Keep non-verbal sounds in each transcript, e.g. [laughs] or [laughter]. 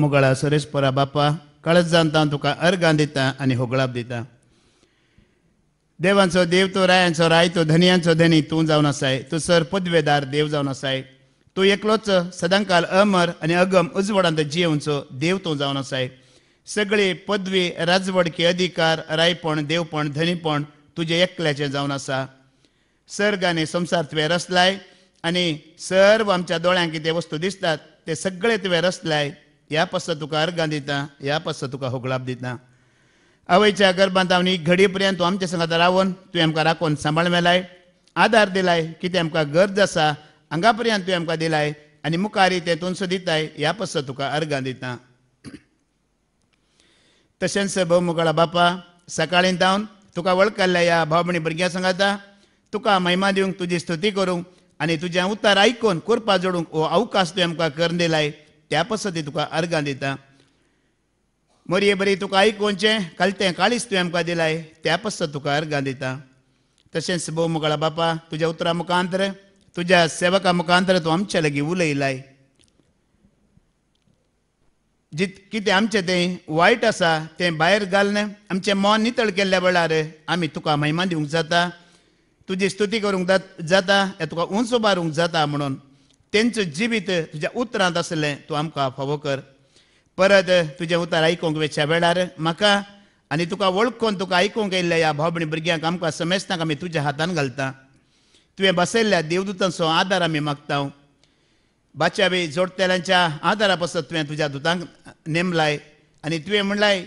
ಮೊಗಳ बापा बापा जाणता तुका ಅರ್ಗಾನ್ दिता आनी होगळाब दिता देवांचो देव तो रायांचो राय तो धनियांचो धनी तूं जावन आसाय तूं सर पदवेदार देव जावन आसाय तूं एकलोच सदांकाल अमर आनी अगम उजवडांत जियेवचो देव तूं जावन आसाय सगळी पदवी राजवडकी अधिकार रायपण देवपण धनीपण तुजें एकल्याचें जावन आसा सर्ग आनी संसार तुवें रसलाय आनी सर्व आमच्या दोळ्यांक कितें वस्तू दिसतात ते सगळे तुवें रसलाय अर्घा दिता या पासून तुका होगळाप दिता आवयच्या गर्भांत न्ही घडी पर्यंत आमच्या संगात रावून तुवें आमकां राखून सांबाळ मेलाय आदार दिलाय कितें आमकां गरज आसा हांगा पर्यंत तुवें आमकां दिलाय आनी मुखारी तें तुनसो दिताय ह्या पास तुका अर्घा दिता तशेंच भोव मुखाळा बापा सकाळीं धांवन तुका वळखल्ल्या ह्या भणी भुरग्यां सांगाता तुका महिमा दिवंक तुजी स्तुती करूंक आनी तुजें उतार आयकून कुरपा जोडूंक हो अवकाश तुवें आमकां करून दिलाय त्यापस ती तुका अर्गां दिता मरये बरी तुका आई कालतें काळीच तुवें आमकां दिलाय त्यापस तुका अर्गां दिता तशेंच मुगळा बापा तुज्या उतरा मुखांतर तुज्या सेवका मुखांतर तूं आमच्या लागीं उलयलाय जित कितें आमचें तें वायट आसा तें भायर घालन आमचें मन नितळ केल्ल्या वेळार आमी तुका महिमा दिवंक जाता तुजी स्तुती करूंक जाता हें तुका उंच उबारूंक जाता म्हणून त्यांचं जिवीत तुझ्या उतरांत आसलें तूं आमकां फावो कर परत तुजें उतर आयकूंक वेच्या वेळार म्हाका आनी तुका वळखून तुका आयकूंक येयल्ल्या ह्या भाव भावभणी भुरग्यांक आमकां समेस्तांक आमी तुज्या हातान घालता तुवें बसयल्ल्या देवदुतांचो आदार आमी मागता बाच्या बी जोडतेल्यांच्या आदारा पासत तुवें तुज्या दुतांक नेमलाय आनी तुवें म्हणलाय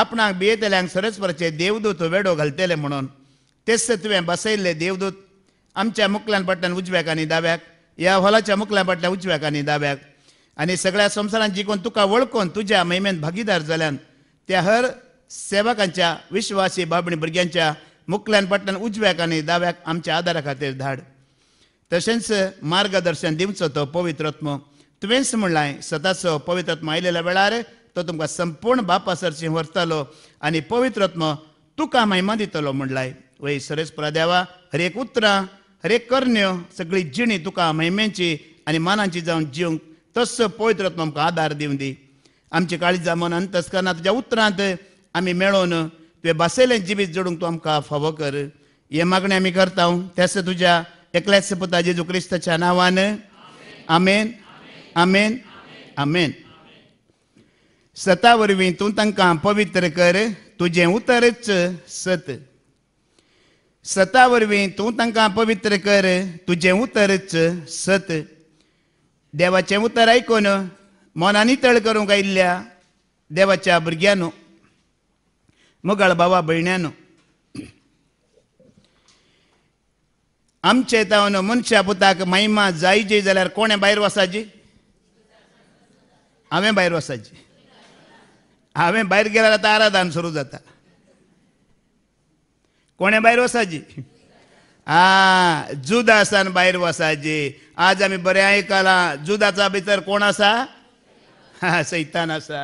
आपणाक बियेतेल्यांक सरस्वराचे देवदूत वेडो घालतले म्हणून तेस तुवें बसयल्ले देवदूत आमच्या मुखल्यान पडल्यान उजव्याक आनी दाव्याक या हॉलाच्या मुखल्या बाटल्या उजव्याक आणि दाव्याक आणि सगळ्या संसारांत जिखून तुका वळखून तुज्या मोहिमेंत भागीदार जाल्यान त्या हर सेवकांच्या विश्वासी बाबणी भुरग्यांच्या मुखल्यान पाटल्यान उजव्याक आणि दाव्याक आमच्या आदारा खातीर धाड तशेंच मार्गदर्शन दिवचो तो पवित्रत्म तुवेंच म्हणलाय सदांचो पवित्रत्म आयलेल्या वेळार तो तुमकां संपूर्ण बापा सरची व्हरतलो आनी पवित्रत्म तुका महिमा दितलो म्हणलाय वय सरेश देवा हर एक उतरां रे कर्ण्य सगळी जिणी तुका महिमेची आणि मानांची जाऊन जिवंक तस्स पवित्र तूं आमकां आदार दिवन दी आमची काळीजा मन अंतस्करणां तुझ्या उतरांत आमी मेळोवन तुवें बासेलें जिवीत जोडूंक तूं आमकां फावो कर हे मागणी आमी करता तेस तुज्या एकल्याच पुता जेजू क्रिस्तच्या नांवान आमेन आमेन आमेन सता वरवीं तूं तांकां पवित्र कर तुजें उतरच सत सता वरवीं तूं तांकां पवित्र कर तुजें उतरच सत देवाचें उतर आयकून मनांनी तळ करूंक आयिल्ल्या देवाच्या भुरग्यानो मुगाळ बाबा भयण्यान आमचे तावन मनशा पुताक महिमा जायची जाल्यार कोणे भायर वसाची हांवें भायर वसाची हांवें भायर गेल्यार आतां आराधन सुरू जाता कोण्या भायर वसाची आ जुदासान भायर वसाचे आज आम्ही बरें आयकलां जुदाचा भितर कोण आसा हा सैतान आसा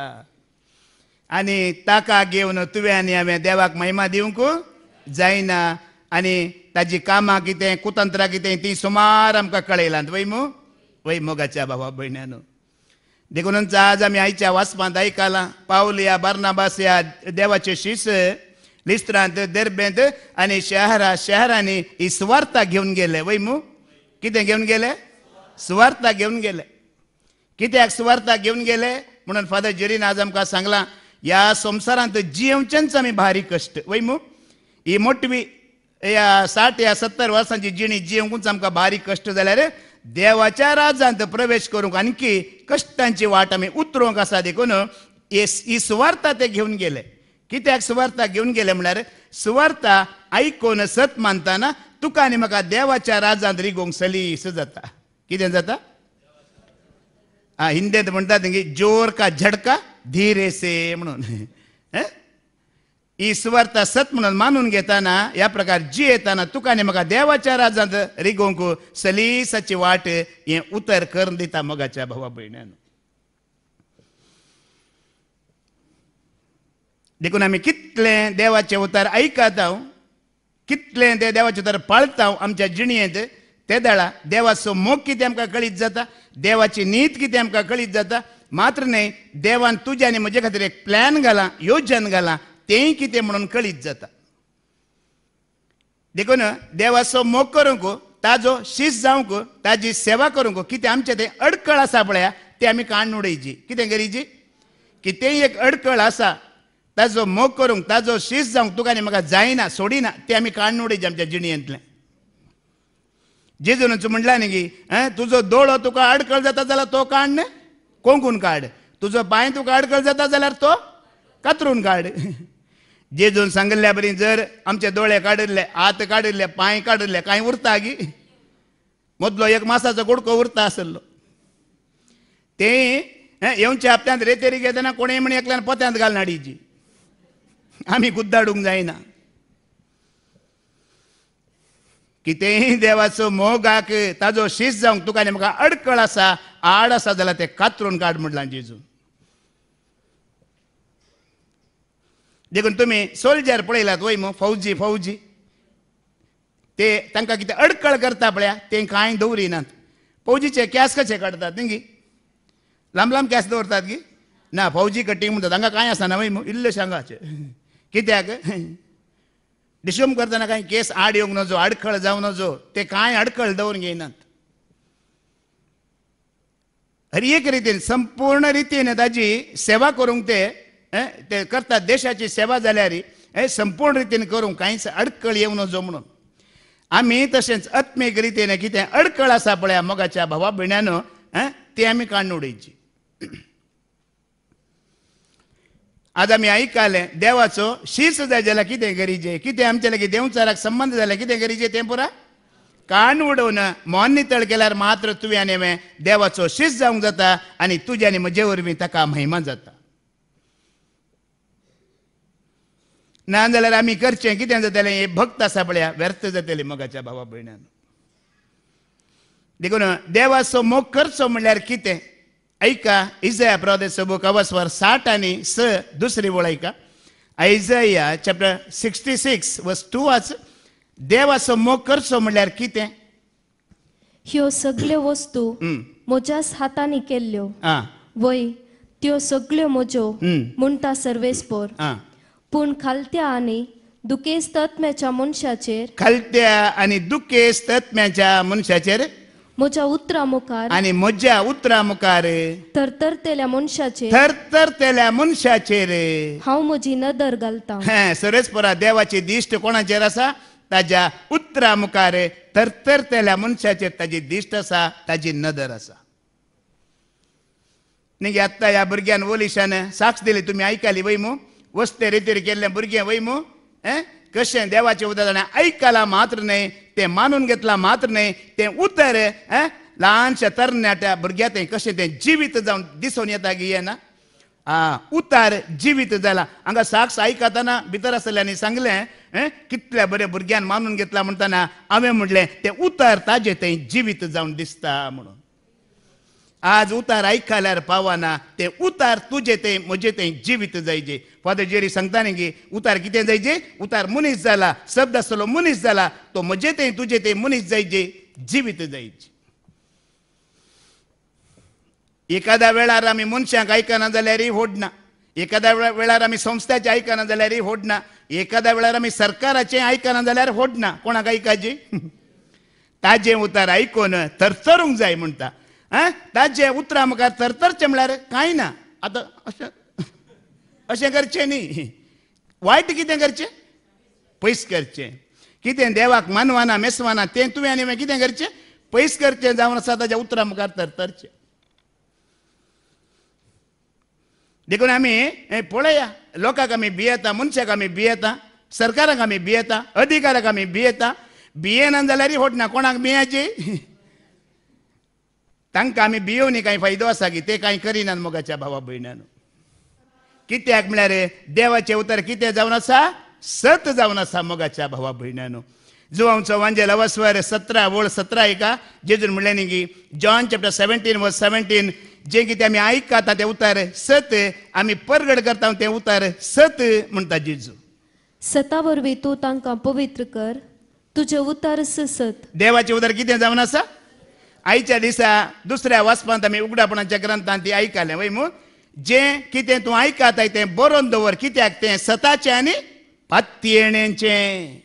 आनी ताका घेवन तुवें आनी हांवें देवाक महिमा दिवंक जायना आनी ताजी कामां कितें कुतंत्रां कितें ती सुमार आमकां कळयलांत वै मू वै मोगाच्या भावा भयण्यानो देखूनच आज आमी आयच्या वाचपांत आयकलां पावल या बारनाबास या देवाचे शिस लिस्त्रांत देरबेंत आनी शहरा शहरांनी स्वार्था घेवन गेले वै मू कितें घेवन गेले स्वार्था घेवन गेले कित्याक स्वार्था घेवन गेले म्हणून फादर जेरीन आज आमकां सांगला ह्या संवसारांत जियेवचेंच आमी भारी कश्ट वै ही मोटवी या साठ या सत्तर वर्सांची जिणी जियेवंकूच आमकां भारी कश्ट जाल्यार देवाच्या राजांत प्रवेश करूंक आणखी कश्टांची वाट आमी उतरूंक आसा देखून ही ते घेवन गेले कित्याक सुवार्ता घेऊन गेले म्हणल्यार सुवार्ता आयकून सत मानताना तुका आनी म्हाका देवाच्या राजांत सलीस जाता कितें जाता आ हिंदीत म्हणटा तेंगे जोर का झडका धीरे से म्हणून [laughs] ही स्वार्था सत म्हणून मानून घेताना या प्रकार जी येताना तुका आनी म्हाका देवाच्या राजांत रिगोंक सलीसाची वाट हे उतर करून दिता मगाच्या भावा भयण्यान देखून आम्ही कितले देवाचे उतार ऐकत कितले ते देवाचे उतार पाळता आमच्या जिणेंत ते दळा देवाचो मोग कितें आमकां कळीत जाता देवाची नीत कितें आमकां कळीत जाता मात्र न्हय देवान तुज्या आनी म्हजे खातीर एक प्लॅन घाला योजन घाला तेंय कितें म्हणून कळीत जाता देखून देवाचो मोग करूंक ताजो शीस जावंक ताजी सेवा करूंक कितें आमचें तें अडकळ आसा पळया तें आमी काण उडयची कितें करीची कितेंय एक अडकळ आसा ताजो मोग करूंक ताजो शीस जावंक तुका आनी म्हाका जायना सोडिना ते आमी काडून उडयचे आमच्या जिणयेंतले जेजून म्हणला न्ही की तुजो दोळो तुका अडकळ जाता जाल्यार तो काड कोंकून काड तुजो पांय तुका अडकळ जाता जाल्यार तो कातरून काड जेजून सांगिल्ल्या बरी जर आमचे दोळे काडिल्ले हात काडिल्ले पांय काडिल्ले कांय उरता गी मदलो एक मासाचो कुडको उरता आसलो ते येवच्या हप्त्यांत रेतेरी घेतना कोणी म्हणून एकल्यान पोत्यांत घाल आम्ही गुद्दाडूंक जायना कितेंय देवाचो मोगाक ताजो शीस जावंक तुका म्हाका अडकळ आसा आड आसा जाल्यार ते कातरून काड म्हटलां जेजू देखून तुमी सोल्जर पळयलात वय मग फौजी फौजी ते तांकां कितें अडकळ करता पळया ते कांय दवरिनात फौजीचे केस कशे काडतात न्ही गी लांब लांब केस दवरतात गी ना फौजी कटींग म्हणटा तांकां कांय आसना वय मग इल्लेशे हांगाचे कित्याक डिशम करताना काही केस आड येवंक नजो अडखळ जाऊ नजो ते काय अडखळ दौन घेयनात हर एक रितीन संपूर्ण रितीन ताजी सेवा करूंक ते ते करतात देशाची सेवा झाल्यारी हे संपूर्ण रितीन करूंक कांयच अडकळ येऊ नजो म्हणून आमी तसेच आत्मेक रितीन कितें अडखळ आसा पळय मोगाच्या भावा भयण्यानं ते आम्ही काढून उडयची आज आमी ऐकाले देवाचो शीर्ष जाय जाल्यार कितें गरजे कितें आमच्या लागीं देवचाराक संबंध जाल्यार कितें गरीजे तें पुरा कान उडोवन मोन नितळ केल्यार मात्र तुवें आणि मे देवाचो शीस जाऊन जाता आणि तुझ्या आणि म्हजे वरवीं ताका महिमा जाता ना जाल्यार आमी करचें कितें जाताले हे भक्त आसा पळया व्यर्थ जातले मगाच्या भावा भयणान देखून देवाचो मोग करचो म्हणल्यार कितें ऐका इजया प्रदेश बुक अवसवर साठ आणि स दुसरी ओळ ऐका Isaiah chapter sixty six verse two वाच देवाचो मोग करचो म्हणल्यार कितें ह्यो सगळ्यो वस्तू म्हज्याच हातांनी केल्ल्यो वय त्यो सगळ्यो म्हज्यो म्हणटा सर्वेस्पोर पूण खालत्या आनी दुखेस तत्म्याच्या मनशाचेर खालत्या आनी दुखेस तत्म्याच्या मनशाचेर मोजा उतरा मुखार आणि मोजा उतरा मुखार तेल्या मनशाचे तेल्या मनशाचे रे हांव म्हजी नदर घालता हं, देवाची दिष्ट कोणाचे आसा ताज्या उतरा मुखार तेल्या मनशाचे ताजी दिष्ट असा ताजी नदर असा न्ही आता या भुरग्यान ओलिशान साक्ष दिली तुम्ही ऐकाली वैमू वस्ते रेतीर केल्ल्या भुरगें वैमू मू कसे देवाचे उदाहरण ऐकायला मात्र नाही ते मानून घेतला मात्र नाही ते उतर लहानशा तरणाट्या भुरग्यात कसे तें जीवित जाऊन दिसून येता की ना आ, उतार जीवित झाला हांगा साक्ष ऐकताना भितर असल्याने सांगले कितल्या बरे भुरग्यान मानून घेतला म्हणताना हांवें म्हणले ते उतार ताजे ते जीवित जाऊन दिसता म्हणून आज उतार आइकाल्यार पावाना ते उतार तुझे ते म्हजे ते जीवित जायचे फादर जेरी सांगता न्ही की उतार किती जायचे उतार मुनीस झाला शब्द असलो मुनीस झाला तो मजे ते तुझे ते मुनीस जायचे जीवित जायचे एखाद्या वेळार आमी मनशांक आयकना जाल्यारय होडना एखाद्या वेळार आमी संस्थाचें आयकना जाल्यारय होडना एखाद्या वेळार आमी सरकाराचें आयकना जाल्यार होडना कोणाक आयकाची [laughs] ताजे उतार ऐकून थरथरूंक जाय म्हणटा दाजे उतरां मुखार तरतरचे म्हळ्यार कांय ना आतां अशें अशें करचें न्ही वायट कितें करचें पयस करचें कितें देवाक मानवाना मेसवाना तें तुवें आनी मागीर कितें करचें पयस करचें जावन आसा ताज्या उतरां मुखार तरतरचें देखून आमी पळया लोकांक आमी भियेता मनशाक आमी भियेता सरकाराक आमी भियेता अधिकाराक आमी भियेता भियेना जाल्यार होडना कोणाक भियाची तांकां आमी बियोवनी कांय फायदो आसा की ते कांय करिनात मोगाच्या भावा भयणान कित्याक म्हळ्यार देवाचे उतर कितें जावन आसा सत जावन आसा मोगाच्या भावा भयणान जो आमचो वांजेल अवस्वर सतरा वळ सतरा एका जेजून म्हणलें न्ही की जॉन चॅप्टर सेव्हन्टीन व सेव्हन्टीन जे कितें आमी आयकता तें उतार सत आमी परगड करता तें उतार सत म्हणटा जेजू सता वरवीं तूं तांकां पवित्र कर तुजें उतर सत देवाचें उतर कितें जावन आसा आईच्या दिसा दुसऱ्या वाचपांत आमी उगडापणाच्या ग्रंथांत ती आयकालें वय म्हूण जें कितें तूं आयकाताय तें बरोवन दवर कित्याक तें सताचें आनी पातयेणेचें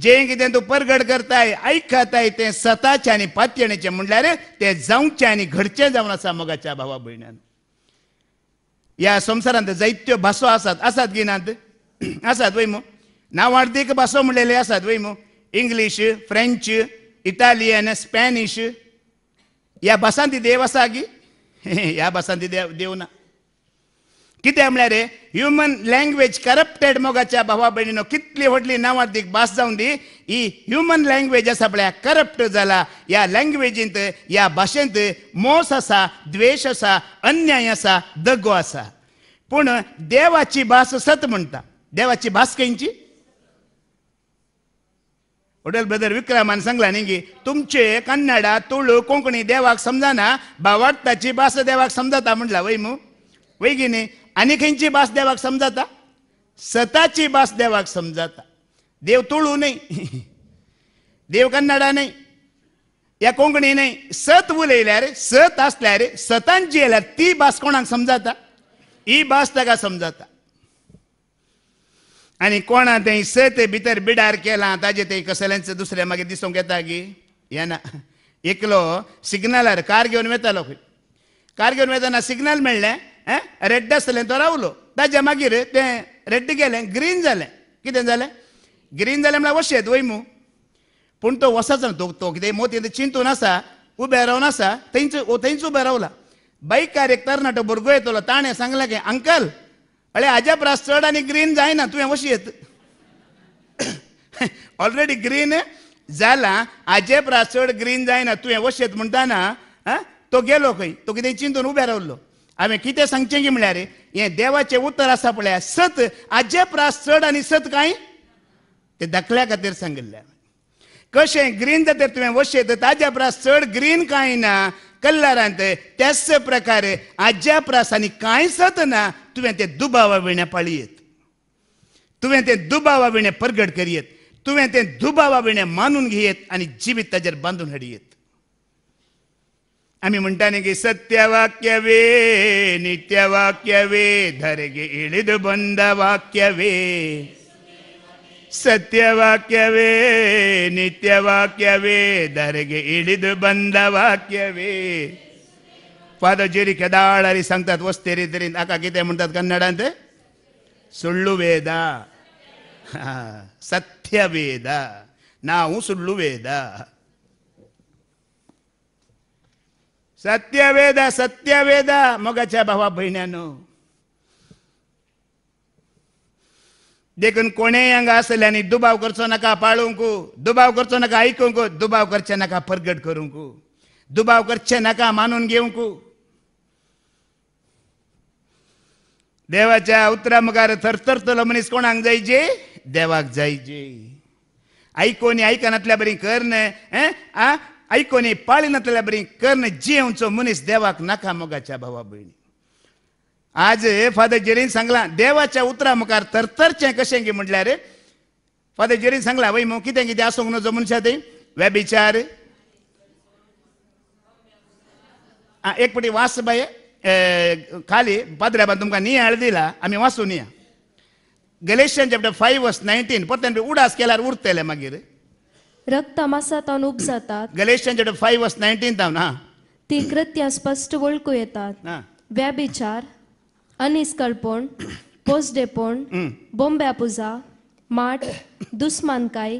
जें कितें तूं परगड करताय आयकताय तें सताचें आनी पातयेणेचें म्हणल्यार तें जावचें आनी घडचें जावन आसा मोगाच्या भावा भयणान ह्या संवसारांत जायत्यो भासो आसात आसात गिनांत आसात वय मू नावार्थीक भासो म्हणलेले आसात वय मू इंग्लीश फ्रेंच इटालियन स्पॅनिश या आसा देवासागी या भासांती देव ना कितें म्हळ्यार ह्युमन लँग्वेज करप्टेड मोगाच्या भावा भयणीनो कितली व्हडली नावार्थीक भास जावन दी ही ह्युमन लँग्वेज आसा पळया करप्ट जाला ह्या लँग्वेजींत ह्या भाशेंत मोस आसा द्वेश आसा अन्याय आसा दगो आसा पूण देवाची भास सत म्हणटा देवाची भास खंयची हॉटेल ब्रदर विक्रमान सांगला न्ही गी तुमचे कन्नडा तुळू कोंकणी देवाक समजाना भावार्थाची भास देवाक समजाता म्हटला वै मू वै गी न्ही आनी खंयची भास देवाक समजाता सताची भास देवाक समजता देव तुळू नाही देव कन्नडा नाही या कोंकणी नाही सत उलयल्यार सत रे सतांची येयल्यार ती भास कोणाक समजता ही भास ताका समजता आणि कोणा ते स ते भितर बिडार केला ताजे ते कसल्यांचं दुसऱ्या मागे दिसूंक येता की ना एकलो सिग्नलार कार घेऊन वेतालो खंय कार घेऊन वेताना सिग्नल मेळ्ळें ऐं रेड्ड आसलें तो रावलो ताज्या मागीर तें रेड्ड गेलें ग्रीन जालें कितें जालें ग्रीन जालें म्हळ्यार वशेत वयमू पूण तो वसाच ना तो तो कितें मोती चिंतून आसा उबे रावन आसा थंयच थंयच उबे रावला कार एक तरणाटो भुरगो येतलो ताणें सांगलें की अंकल अरे हाज्या परस चड आनी ग्रीन जायना तुवें अशी येत ऑलरेडी ग्रीन झाला आजेप्रास परस चड ग्रीन जायना तुवें अशी येत म्हणटाना तो गेलो खंय तो कितें चिंतून उभे रावलो आम्ही कितें सांगचें की म्हळ्यार हे देवाचें उत्तर आसा पळय सत हाजे परस आणि सत कांय ते दखल्या खातीर सांगिल्लें कशें ग्रीन जाता तुवें वश येत ताज्या प्रास चड ग्रीन कांय ना कल्लरांत त्याच प्रकारे आज्या प्रास आनी कांय सत ना तुवें ते दुबावा विणें पाळयेत तुवें ते दुबावा विणें परगड करियेत तुवें ते दुबावा विणें मानून घेयत आनी जिवीत ताजेर बांदून हाडयेत आमी म्हणटा न्ही की सत्य वाक्य वे नित्य वाक्य वे धरगे इळिद बंद वाक्य वे सत्य वे वे गे इळीद बंद वाक्य वे ಪಾದಜೇರಿ ಕೆದಾಳಾರಿ सांगतात वस्तेरी तरी नाका किते म्हणतात कन्नडान ते सत्य वेदा ना ವೇದ वेदा सत्य ವೇದ सत्य सत्यवेद मगाच्या भावा भयण्यानो देखून कोणेय हांगा आसल्यानी दुबाव करचो नाका पाळूंक दुबाव करचो नाका आयकूंक दुबाव करचे नाका परगट करूंक दुबाव करचे नाका मानून घेवंक देवाच्या उतरा मुखार थरथरतलो मनीस कोणाक जायचे देवाक जायचे आयकोनी आयकनातल्या बरी कर्ण आ आयकोनी पाळीनातल्या बरी कर्ण जेवचो मनीस देवाक नाका मोगाच्या भावा भयणी आज फादर जेरीन सांगला देवाच्या उतरा मुखार थरथरचे कशें गे म्हटल्यार फादर जेरीन सांगला वय मग कितें कितें आसूंक नजो मनशा ते वेबिचार एक पटी वास बाय खाली पाद्र्या तुमकां हाड दिला आमी वाचून या Galatians chapter five verse nineteen परतून उडास केल्यार उरतले मागीर रक्त तमासा तावन उब जातात Galatians chapter five verse nineteen तावन हा ती कृत्या स्पष्ट वळखू येतात व्याभिचार व्यभिचार अनिस्कळपण पोसडेपण बोंब्या पुजा माठ दुस्मानकाय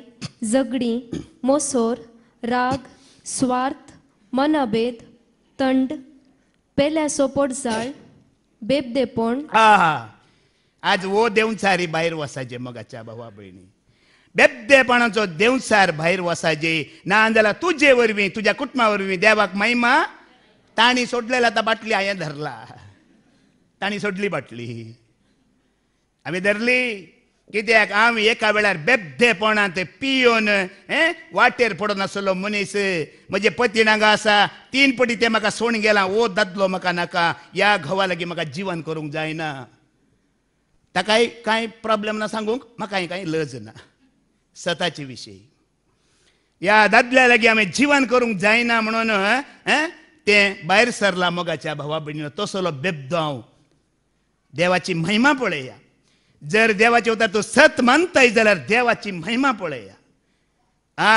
झगडी मोसोर राग स्वार्थ मनभेद तंड पेल्या सोपोट जाळ बेब देपोण हा आज वो देवसारी बाहेर वसाचे मगाच्या भावा भयणी बेबदेपणाचो देवसार बाहेर वसाजे ना जाला तुझे वरवीं तुज्या कुटुंबा वरवी देवाक महिमा ताणी सोडलेला आता बाटली हाय धरला ताणी सोडली बाटली आम्ही धरली कित्याक आमी एका वेळार बेबदेपणांत पियोन हे वाटेर पडो आसलो मनीस म्हजे पतीण हांगा आसा तीन पटी ते म्हाका सोण गेला ओ दादलो म्हाका नाका ह्या घोवा लागीं म्हाका जीवन करूंक जायना ताकाय कांय प्रॉब्लेम ना सांगूंक म्हाकाय कांय लज ना सताचे विशीं ह्या दादल्या लागीं हांवें जिवन करूंक जायना म्हणून हें तें भायर सरलां मोगाच्या भावा भयणीन तसलो बेबदो हांव देवाची महिमा पळया जर देवाचे होता तो सत मानताय जर देवाची महिमा पळया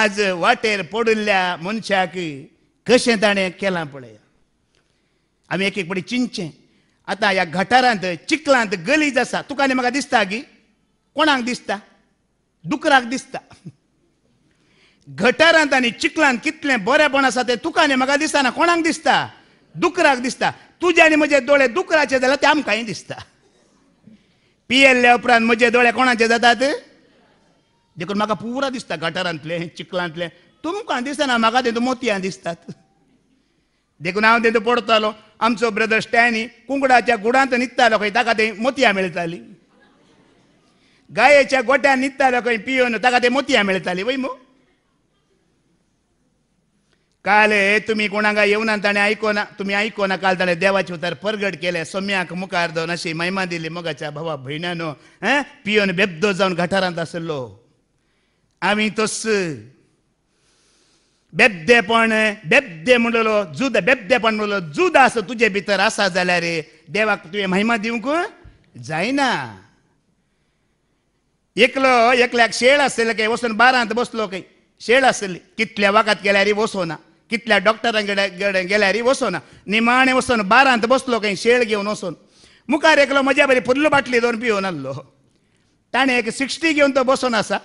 आज वाटेर पडिल्ल्या मनशाक कशें ताणें केलां पळया आम्ही एक एक पडी चिंतचें आतां ह्या गटारांत चिखलांत गलीज आसा तुका आनी म्हाका दिसता की कोणाक दिसता दुकराक दिसता गटारांत आनी चिखलांत कितलें बरेंपण आसा तें तुका आनी म्हाका दिसना कोणाक दिसता दुकराक दिसता तुजे आनी म्हजे दोळे दुकराचे जाल्यार ते आमकांय दिसता पियेल्ल्या उपरांत म्हजे दोळे कोणाचे जातात देखून म्हाका पुरा दिसता गटारांतले चिखलांतले तुमकां दिसना म्हाका तेंचो मोतयां दिसतात देखून हांव तेंचो पडतालो आमचो ब्रदर स्टॅनी कुंकडाच्या गुडांत न्हिदतालो खंय ताका थंय मोतयां मेळटाली गायेच्या गोट्यान न्हिदतालो खंय पियोन ताका थंय मोतयां मेळटाली वय मो काले तुम्ही कोणाक ऐको ताणें आयकोना तुमी आयकोना काल ताणे देवाचे उतार परगट केले सोम्याक मुखार दोन अशी महिमा दिली मगाच्या भावा भयणानो हैं पियोन बेबदो जाऊन गठारांत आसलो आमी तस बेबदेपण बेबदे म्हणलो जुद बेबदेपण म्हणलो जुद आसा तुजे भितर आसा जाल्यार देवाक तुवें महिमा दिवंक जायना एकलो एकल्याक शेळ आसले काय वसून बारांत बसलो काय शेळ आसली कितल्या वाकात गेल्यार वसोना कितल्या डॉक्टरांकडे गेल्यार वसोना निमाणे वचोन बारांत बसलो काही शेळ घेवन वचोन मुखार एकलो मजा बरी फुल्ल बाटली दोन पिवन आल्लो ताणें एक सिक्स्टी घेवन तो बसोन आसा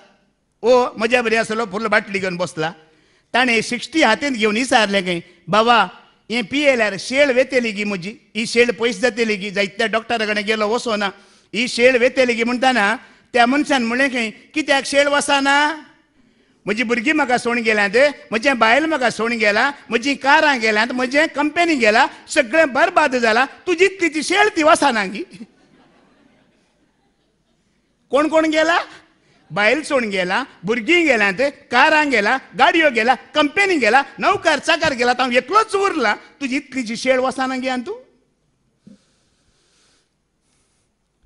ओ मजा बरी आसलो फुल्ल बाटली घेवन बसला ताणें सिक्स्टी हातींत घेवन विचारले खंय बाबा हे पियेल्यार शेळ वेतेली गी म्हजी ही शेळ पयस जातली गी जायत्या डॉक्टरा कडेन गेलो वसोना ही शेळ वेतेली गी म्हणटाना त्या मनशान म्हणलें खंय कित्याक शेळ वसाना म्हजी भुरगीं म्हाका सोडून गेल्यात म्हजें बायल म्हाका सोडून गेला म्हजी कारां गेल्यात म्हजें कंपनी गेला सगळें बरबाद जाला तुजी तिची शेळ ती वसाना गी कोण कोण गेला बायल सोण गेला भुरगीं गेल्यात कारां गेला गाडयो गेला कंपनी गेला नवकार चाकार गेला हांव एकलोच उरला तुजी इतलीची शेळ वसाना गे तूं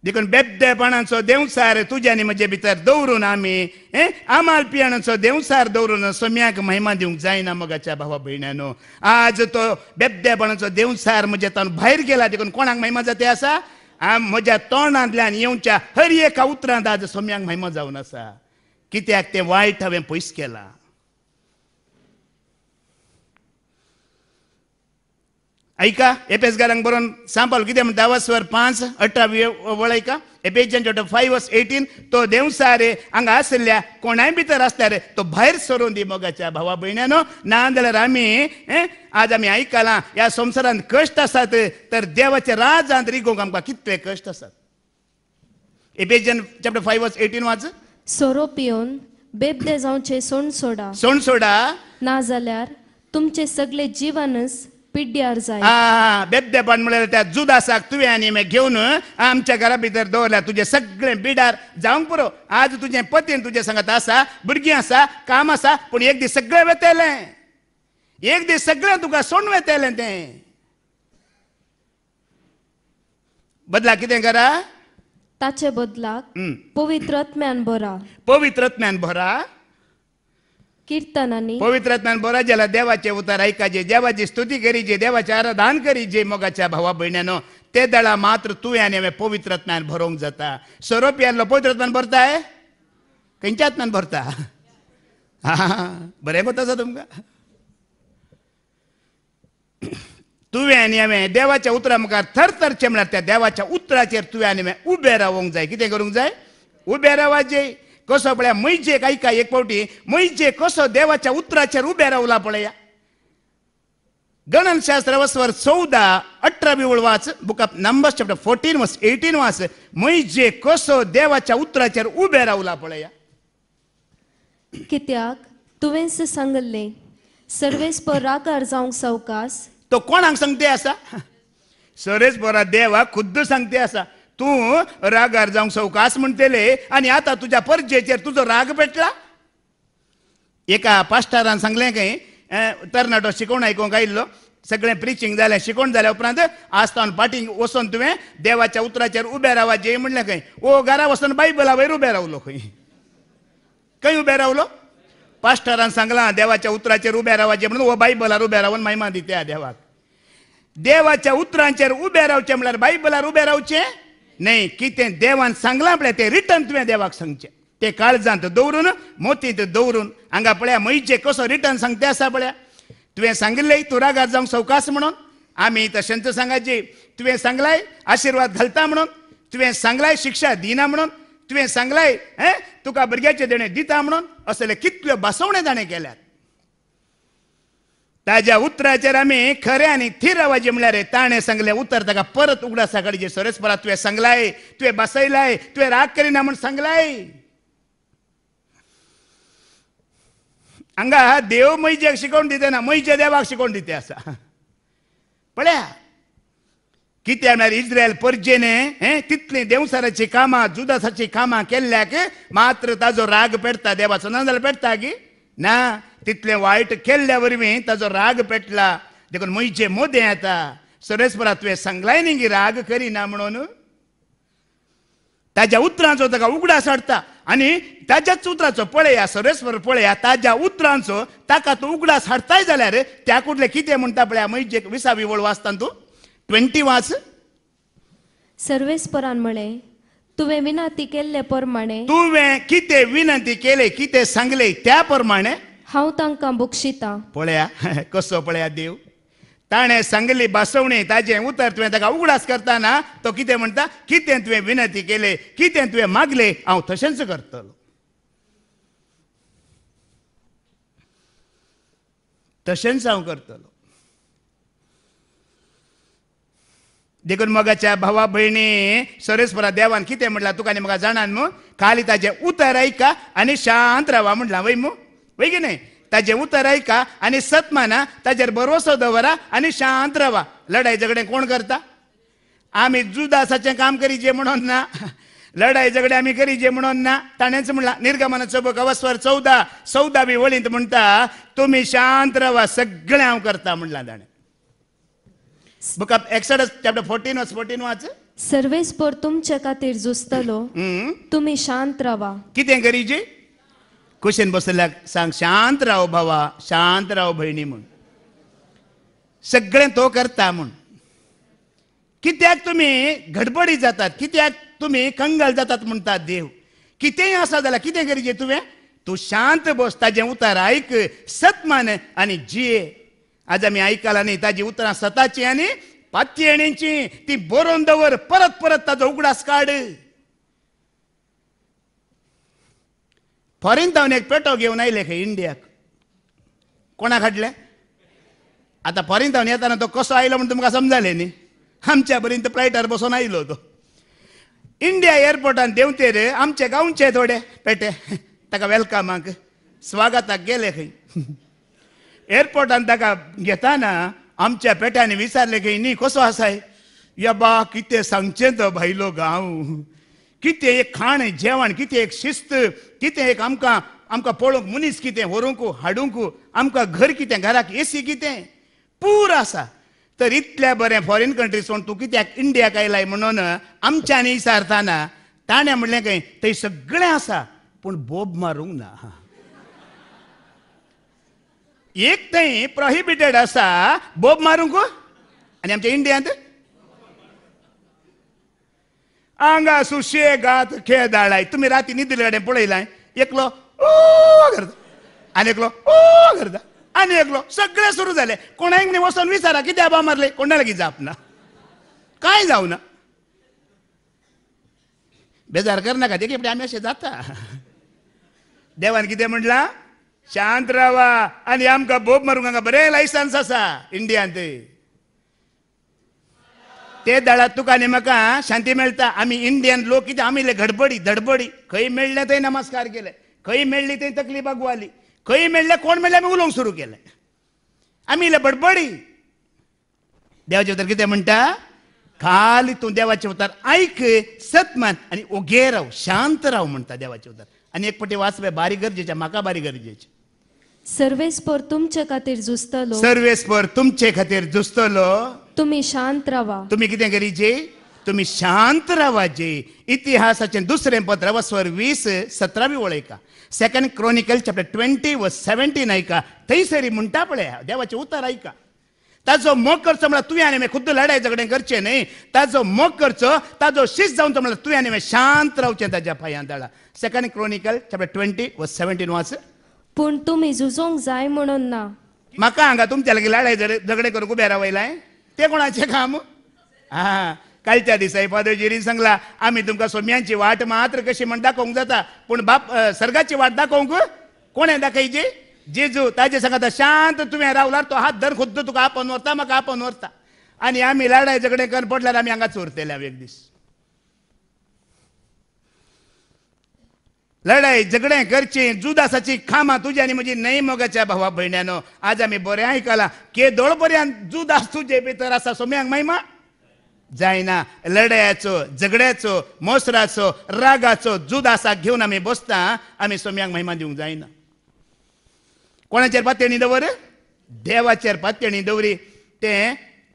देखून बेबदेपणाचो देंवसार तुज्यानी म्हजे भितर दवरून आमी हे आमालपियाणाचो देंवसार दवरून सोम्याक महिमा दिवंक जायना मगाच्या भावा भयणानो आज तो बेबदेपणाचो देंवसार म्हज्या तान भायर गेला देखून कोणाक महिमा जाते आसा म्हज्या तोंडांतल्यान येवच्या हर एका उतरांत आज सोम्याक महिमा जावन आसा कित्याक ते वायट हांवें पयस केला ऐका एपेस गारांक बरोवन सांबाल कितें म्हण दावस वर पांच अठरा वळयका Ephesians chapter five verse eighteen तो देवसारे हांगा आशिल्ल्या कोणाय भितर रे तो भायर सरून दी मोगाच्या भावा भयण्यानो ना जाल्यार आमी आज आमी आयकलां ह्या संवसारांत कश्ट आसात तर देवाचे राजांत रिगो आमकां कितले कश्ट आसात Ephesians chapter five verse eighteen वाच सोरो पिवन बेबदे जावचे सोण सोडा सोण सोडा ना जाल्यार तुमचे सगळे जीवनच पिड्ड्यार जाय आ बेबदेपण म्हणल्यार त्या जुदासाक तुवें आणि मी घेवन आमच्या घरा भितर दोला तुझे सगळे बिडार जावंक पुरो आज तुझे पतीन तुझे सांगत असा भुरगीं आसा काम असा पण एक दीस सगळे वेतेले एक दीस सगळे तुका सोडून वेतेले ते बदला किती करा ताचे बदलाक पवित्रत्म्यान भरा पवित्रत्म्यान भरा కీర్తనని रत्नान बोराजाला देवाचे उतार ऐकाजे देवाची स्तुती करीचे देवाचे करी जे मगाच्या भावा बहिण्यानं ते दळा मात्र तू याने रत्नान भरोंक जाता स्वरूप पवित्र रत्नान भरताय खंयच्या आत्म्यान भरता बरें गो तसा तुमकां तुवें हांवें देवाच्या उतरा मुखार थर थरचे म्हळ्यार त्या देवाच्या उतराचेर तुवें हांवें उबें रावूंक जाय कितें करूंक जाय उबें रावाचें कसो पळया काही काय एक फावटी मैजे कसो देवाच्या उतराचेर उबे रावला पळया गणनशास्त्र वस्वर चौदा अठरा बिवळ वाच book of numbers chapter fourteen वाच एटीन वाच मैजे कसो देवाच्या उतराचेर उबे रावला पळया कित्याक तुवें सांगले सर्वेस पराकार जावंक सवकास तो कोणाक सांगते आसा सरेश बरा देवा खुद्द सांगते आसा तू रागार जाऊन सवकास म्हणतेले आणि आता तुझ्या परजेचेर तुजो राग पेटला एका पास्टारान सांगले काय तरणाटो शिकवण आयकूंक आयिल्लो सगळें प्रिचींग जालें शिकवण जाल्या उपरांत आस्थान पाटी वचोन तुवें देवाच्या उतराचेर उबें रावाचें म्हणलें खंय ओ घरा वचोन बायबला वयर उबें रावलो खंय खंय उबें रावलो पास्टरान सांगलां देवाच्या उतराचेर उबें रावचें म्हणून ओ बायबलार उबें रावन महिमा दित्या देवाक देवाच्या उतरांचेर उभे रावचें म्हळ्यार बायबलार उबें रावचें नाही कितें देवान सांगला पळय ते रिटर्न तुवें देवाक सांगचे ते काळजांत दवरून मोतींत दवरून हांगा पळया मयचे कसो रिटर्न सांगता आसा पळया तुवें सांगिल्लें तुरागार जावंक सवकास म्हणून आमी तशेंच सांगाची तुवें सांगलाय आशिर्वाद घालता म्हणून तुवें सांगलाय शिक्षा दिना म्हणून तुवें सांगलाय हे तुका भुरग्याचे देणे दिता म्हणून असले कितल्यो बसवणे ताणें केल्यात ताज्या उतराचेर आमी खरे आनी थीर आवाजी रे ताणे सांगले उतर ताका परत उगडा सरस सोरेस्परा तुवें सांगलाय तुवें बसयलाय तुवें राग करिना म्हणून सांगलाय हांगा देव मैजेक शिकोवन ना मैजे देवाक शिकवून दिते असा पळ्या कित्या म्हणजे इस्रायल परजेने हे तितली देवसाराची कामां जुदासाची कामां केल्ल्याक मात्र ताजो राग पेटता देवाचो नंदाल पेटता की ना तितले वायट केल्ल्या वरवीं ताजो राग पेटला देखून मुयचे मोदें येता सरेस्पर तुवें सांगलाय न्ही की राग करिना म्हणून ताज्या उतरांचो ताका उगडास हाडटा आनी ताज्याच उतरांचो पळया सरेस्वर पळया ताज्या उतरांचो ताका तूं उगडास हाडटाय जाल्यार त्या कुठले कितें म्हणटा पळया मैजेक विसा वळ वाचता तूं ट्वेंटी वाच सर्वेस्परान म्हळे तुवें विनंती केल्ले प्रमाणे तुवें कितें विनंती केले कितें सांगले त्या प्रमाणे हांव तांकां बक्षिता पळया कसो पळया देव ताणें सांगली बासवणी ताजें उतर तुवें ताका उगडास करताना तो कितें म्हणटा कितें तुवें विनंती केले कितें तुवें मागले हांव तशेंच करतलो तशेंच हांव करतलो देखून मगाच्या भावा भयणी सरेस्वरा देवान कितें म्हणलां तुका आनी म्हाका जाणान मू खाली ताजें उतर आयका आनी शांत रावा म्हणलां वय मू की नाही ताजे उतर ऐका आणि सत माना ताजेर भरोसो दवरा आनी शांत रावा लढाई झगडे कोण करता आमी जुदासाचें काम करीचे म्हणून ना लढाई झगडे आम्ही करीचे म्हणून ना ताण्याचं म्हणला निर्गमना बघ अवस्वर चौदा चौदा बी वळींत म्हणटा तुम्ही शांत रावा सगळें हांव करता म्हणला ताणें बुक ऑफ एक्सडस चॅप्टर 14 वर्स 14 वाच सर्वेस पर तुमचे खातीर झुजतलो तुम्ही शांत रावा कितें करीचे क्वेशन बसला सांग शांत राव भावा शांत राव भयणी म्हण सगळें तो करता म्हण कित्याक तुम्ही घडबडी जातात कित्याक तुम्ही कंगल जातात म्हणतात देव कितेंय आसा जाल्यार कितें गरजे तुवें तूं शांत बस ताजें उतर आयक सतमान आनी जिये आज आमी आयकलां न्ही ताजी उतरां सताची आनी पातयेणीची ती बरोवन दवर परत परत ताजो उगडास काड फॉरेन एक पेटो घेवन आयले खंय इंडियाक कोणा हाडले आतां फॉरेन धावन येताना तो कसो आयलो म्हण तुमकां समजालें न्ही आमच्या पर्यंत फ्लायटार बसून आयलो तो इंडिया एअरपोर्टान रे आमचे गांवचे थोडे पेटे ताका वेलकमाक स्वागताक गेले खंय एअरपोर्टान ताका घेताना आमच्या पेट्याने विचारले खंय न्ही कसो आसाय या बा कितें सांगचें तो भायलो गांव कितें एक खाण जेवण कितें एक शिस्त कितें एक आमकां आमकां पळोवंक मनीस कितें व्हरूंकू हाडूंकू आमकां घर कितें घराक एसी कितें पूर आसा तर इतलें बरें फॉरेन कंट्री सोडून तूं कित्याक इंडियाक आयलाय म्हणून आमच्यानी इसारताना ताणें म्हणलें काय थंय सगळें आसा पूण बोब मारूंक ना एक थंय प्रोहिबिटेड आसा बोब मारूंक आनी आमच्या इंडियांत आंगा सुशे गात तुम्ही राती निधी कडेन पळयलाय एकलो ओ करता आनी एकलो ओ करता आनी एकलो सगळें सुरू झाले कोणाही वसून वचोन विचारा कित्या बा मारले कोणाला की जाप ना कांय ना बेजार करनाका ते किपडे आमी जाता देवान कितें म्हटलां शांत रावा आनी आमकां बोब मारूंक हांगा बरें लायसन्स आसा इंडियान ते ते दळात तुका नेमका शांती मेळटा आमी इंडियन लोक कितें आमी घडबडी धडबडी खंय मेळ्ळें थंय नमस्कार केले खंय मेळ्ळी थंय तकली बघवाली खंय मेळ्ळें कोण मेळ्ळे आमी उलोवंक सुरू केले आमी बडबडी देवाचे उतर कितें म्हणटा खाली तूं देवाचे उतर आयक सतमान आनी ओगे राव शांत राव म्हणटा देवाचे उतर आनी एक पटी वाचपे बारीक गरजेचे म्हाका बारीक गरजेचे सर्वेस्पर तुमचे खातीर झुजतलो सर्वेस्पर तुमचे खातीर जुस्तलो तुम्ही शांत राहा तुम्ही किती गरीजे तुम्ही शांत जे इतिहासाचे दुसरे पत्र वस्वर वीस सतरावी वळयका सेकंड क्रॉनिकल चॅप्टर ट्वेंटी व सेव्हन्टीन ऐका थंयसरी म्हणटा पळया देवाचे उतर ऐका ताजो मोग करचो म्हणल्यार तुवें आनी खुद्द लढाय झगडें करचें न्हय ताजो मोग करचो ताजो शिस्त जावचो म्हणल्यार तुवें आनी शांत रावचें ताज्या पांयां दळा सेकंड क्रॉनिकल चॅप्टर ट्वेंटी व सेव्हन्टीन वाच पूण तुमी झुजोंक जाय म्हणून ना म्हाका हांगा तुमच्या लागीं लढाय झगडें करूंक उबे रावयलाय ते कोणाचे काम हा कालच्या दिसा इफादोजिरी सांगला आम्ही तुमका सोम्यांची वाट मात्र कशी म्हण दाखोवंक जाता पूण बाप सर्गाची वाट दाखोवंक कोणे दाखयची जेजू ताजे सांगता शांत तुवें रावला तो हात धर खुद्द तुका आपोवन व्हरता म्हाका आपोवन व्हरता आनी आमी लाडाय कडेन कर पडल्यार आमी हांगा चोरतेल्या एक दीस लढाई झगडे करची जुदासाची खामा तुझे आणि म्हणजे नाही मोगाच्या भावा बहिण्यानो आज आम्ही बरे ऐकाला के पर्यंत जुदास तुझे बेतर असा सोम्यांग महिमा जायना लढयाचो झगड्याचो मोसराचो रागाचो जुदासा घेऊन आम्ही बसता आम्ही सोम्यांग महिमा दिवंक जायना कोणाचेर पातळणी दवर देवाचेर पातळणी दवरी ते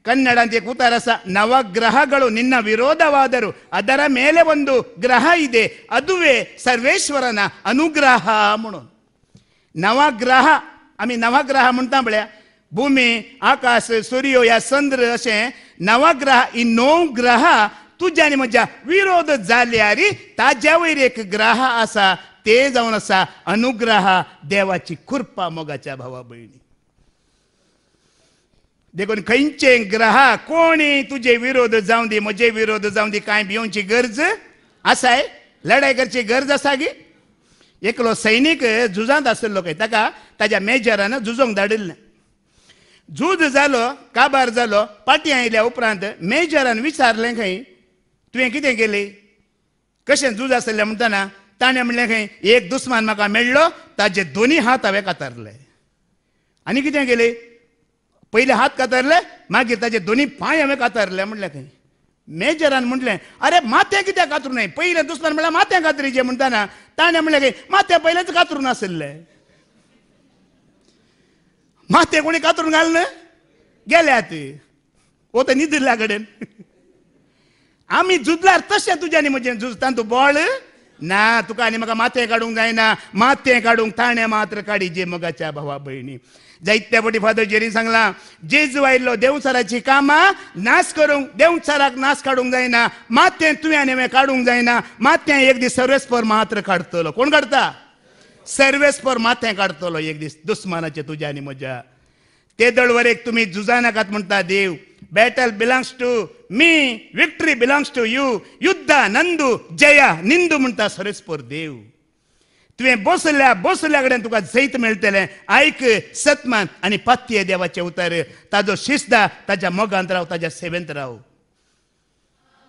ಕನ್ನಡ ಅಂತೆ ಉತ್ತರಸ ನವಗ್ರಹಗಳು ನಿಮ್ಮ ವಿರೋಧವಾದರು ಅದರ ಮೇಲೆ ಒಂದು ಗ್ರಹ ಇದೆ ಅದುವೇ ಸರ್ವೇಶ್ವರನ ಅನುಗ್ರಹ म्हणून ನವಗ್ರಹ ಅಮಿ ನವಗ್ರಹ म्हणತಾಬಲ್ಯ ಭೂಮಿ ಆಕಾಶ ಸೂರ್ಯಯ ಚಂದ್ರ ಅಸೆ ನವಗ್ರಹ ಇ ನೋ ಗ್ರಹ ತುಜಾಣಿ ಮಜ್ಜ ವಿರೋಧ ಜಾಲಿ ಆರಿ ತಾಜವಿರೇಕ ಗ್ರಹ ಆಸಾ ತೇ ಜಾವ್ನಸಾ ಅನುಗ್ರಹ ದೇವಾಚಿ ಕೃಪಾ ಮೊಗಾಚಾ ಭಾವ ಬೈಣಿ देखून खंयचे ग्राहक कोणी तुझे विरोध जाऊ दी म्हजे विरोध जाऊ दी काय भिवची गरज आसाय लढाई करची गरज आसा गी एकलो सैनीक झुजांत आसलो काय ताका ताज्या मेजरान झुजोंक धाडिल्लें झूज जालो काबार जालो पाटी आयल्या उपरांत मेजरान विचारलें खंय तुवें कितें केलें कशें झूज आसलें म्हणटना ताणें म्हणलें खंय एक दुस्मान म्हाका मेळ्ळो ताजे दोनी हात हांवें कातारले आनी कितें केलें पहिले हात कातरले मागीर ताचे दोन्ही पाय हांवें कातरले म्हटलें खंय मेजरान म्हटले अरे माथें कित्याक कातरूं न्हय पयलें दुसऱ्यान म्हळ्यार माथें कातरीचें म्हणटाना ताणें म्हटलें की माथें पयलेंच कातरूं नासलें माथें कोणी कातरून घाल ना गेल्यात ओत निदिल्ल्या कडेन आमी झुजल्यार तशें तुज्यानी म्हजें झुजता तूं बळ ना तुका आनी म्हाका माथें काडूंक जायना माथें काडूंक ताणें मात्र मगाच्या भावा भयणी ಜೈತ್ಯಪಟಿ फादर जेरी सांगला जेजू आयिल्लो देवसाराची कामां नाश करूंक देवसाराक नाश काडूंक जायना मात तुवें आनी हांवें काडूंक जायना एक दीस सर्वेस्पर मात्र काढतलो कोण काडटा सर्वेस्पर माथें काढतलो एक दीस दुस्मानाचें तुज्या आनी म्हज्या ते दळवरेक तुमी झुजा नाकात म्हणटा देव battle belongs to me victory belongs to you युद्धा नंदू जया निंदू म्हणटा सरेस्पर देव तुवें बसल्या बसल्या कडेन तुका जैत मेळटलें आयक सतमान आनी पत्ये देवाचे उतार ताजो शिस्ता ताच्या मोगांत राव ताच्या सेवेंत राव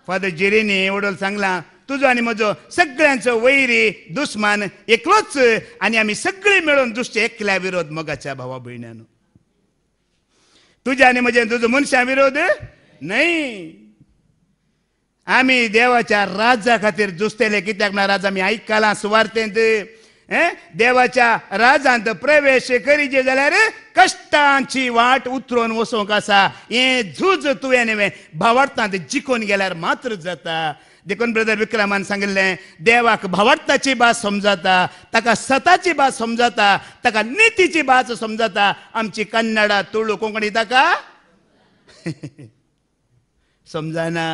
फादर जिरेनी ओडोल सांगलां तुजो आनी म्हजो सगळ्यांचो वैरी दुस्मान एकलोच आनी आमी सगळीं मेळून दुश्ट एकल्या विरोध मोगाच्या भावा भयण्यान तुज्या आनी म्हजें तुजो मनशा विरोध न्हय आमी देवाच्या राजा खातीर दुसतेले कित्याक म्हळ्यार आज आमी आयकलां सुवार्थेंत देवाच्या राजांत प्रवेश जे जाल्यार कश्टांची वाट उतरून वसोक आसा हे झूज तुवें भावार्थांत जिखून गेल्यार मात्र जाता देखून ब्रदर विक्रमान सांगिल्लें देवाक भावार्थाची भास समजाता ताका सताची भास समजाता ताका नितीची भास समजाता आमची कन्नडा तुळू कोंकणी ताका [laughs] समजाना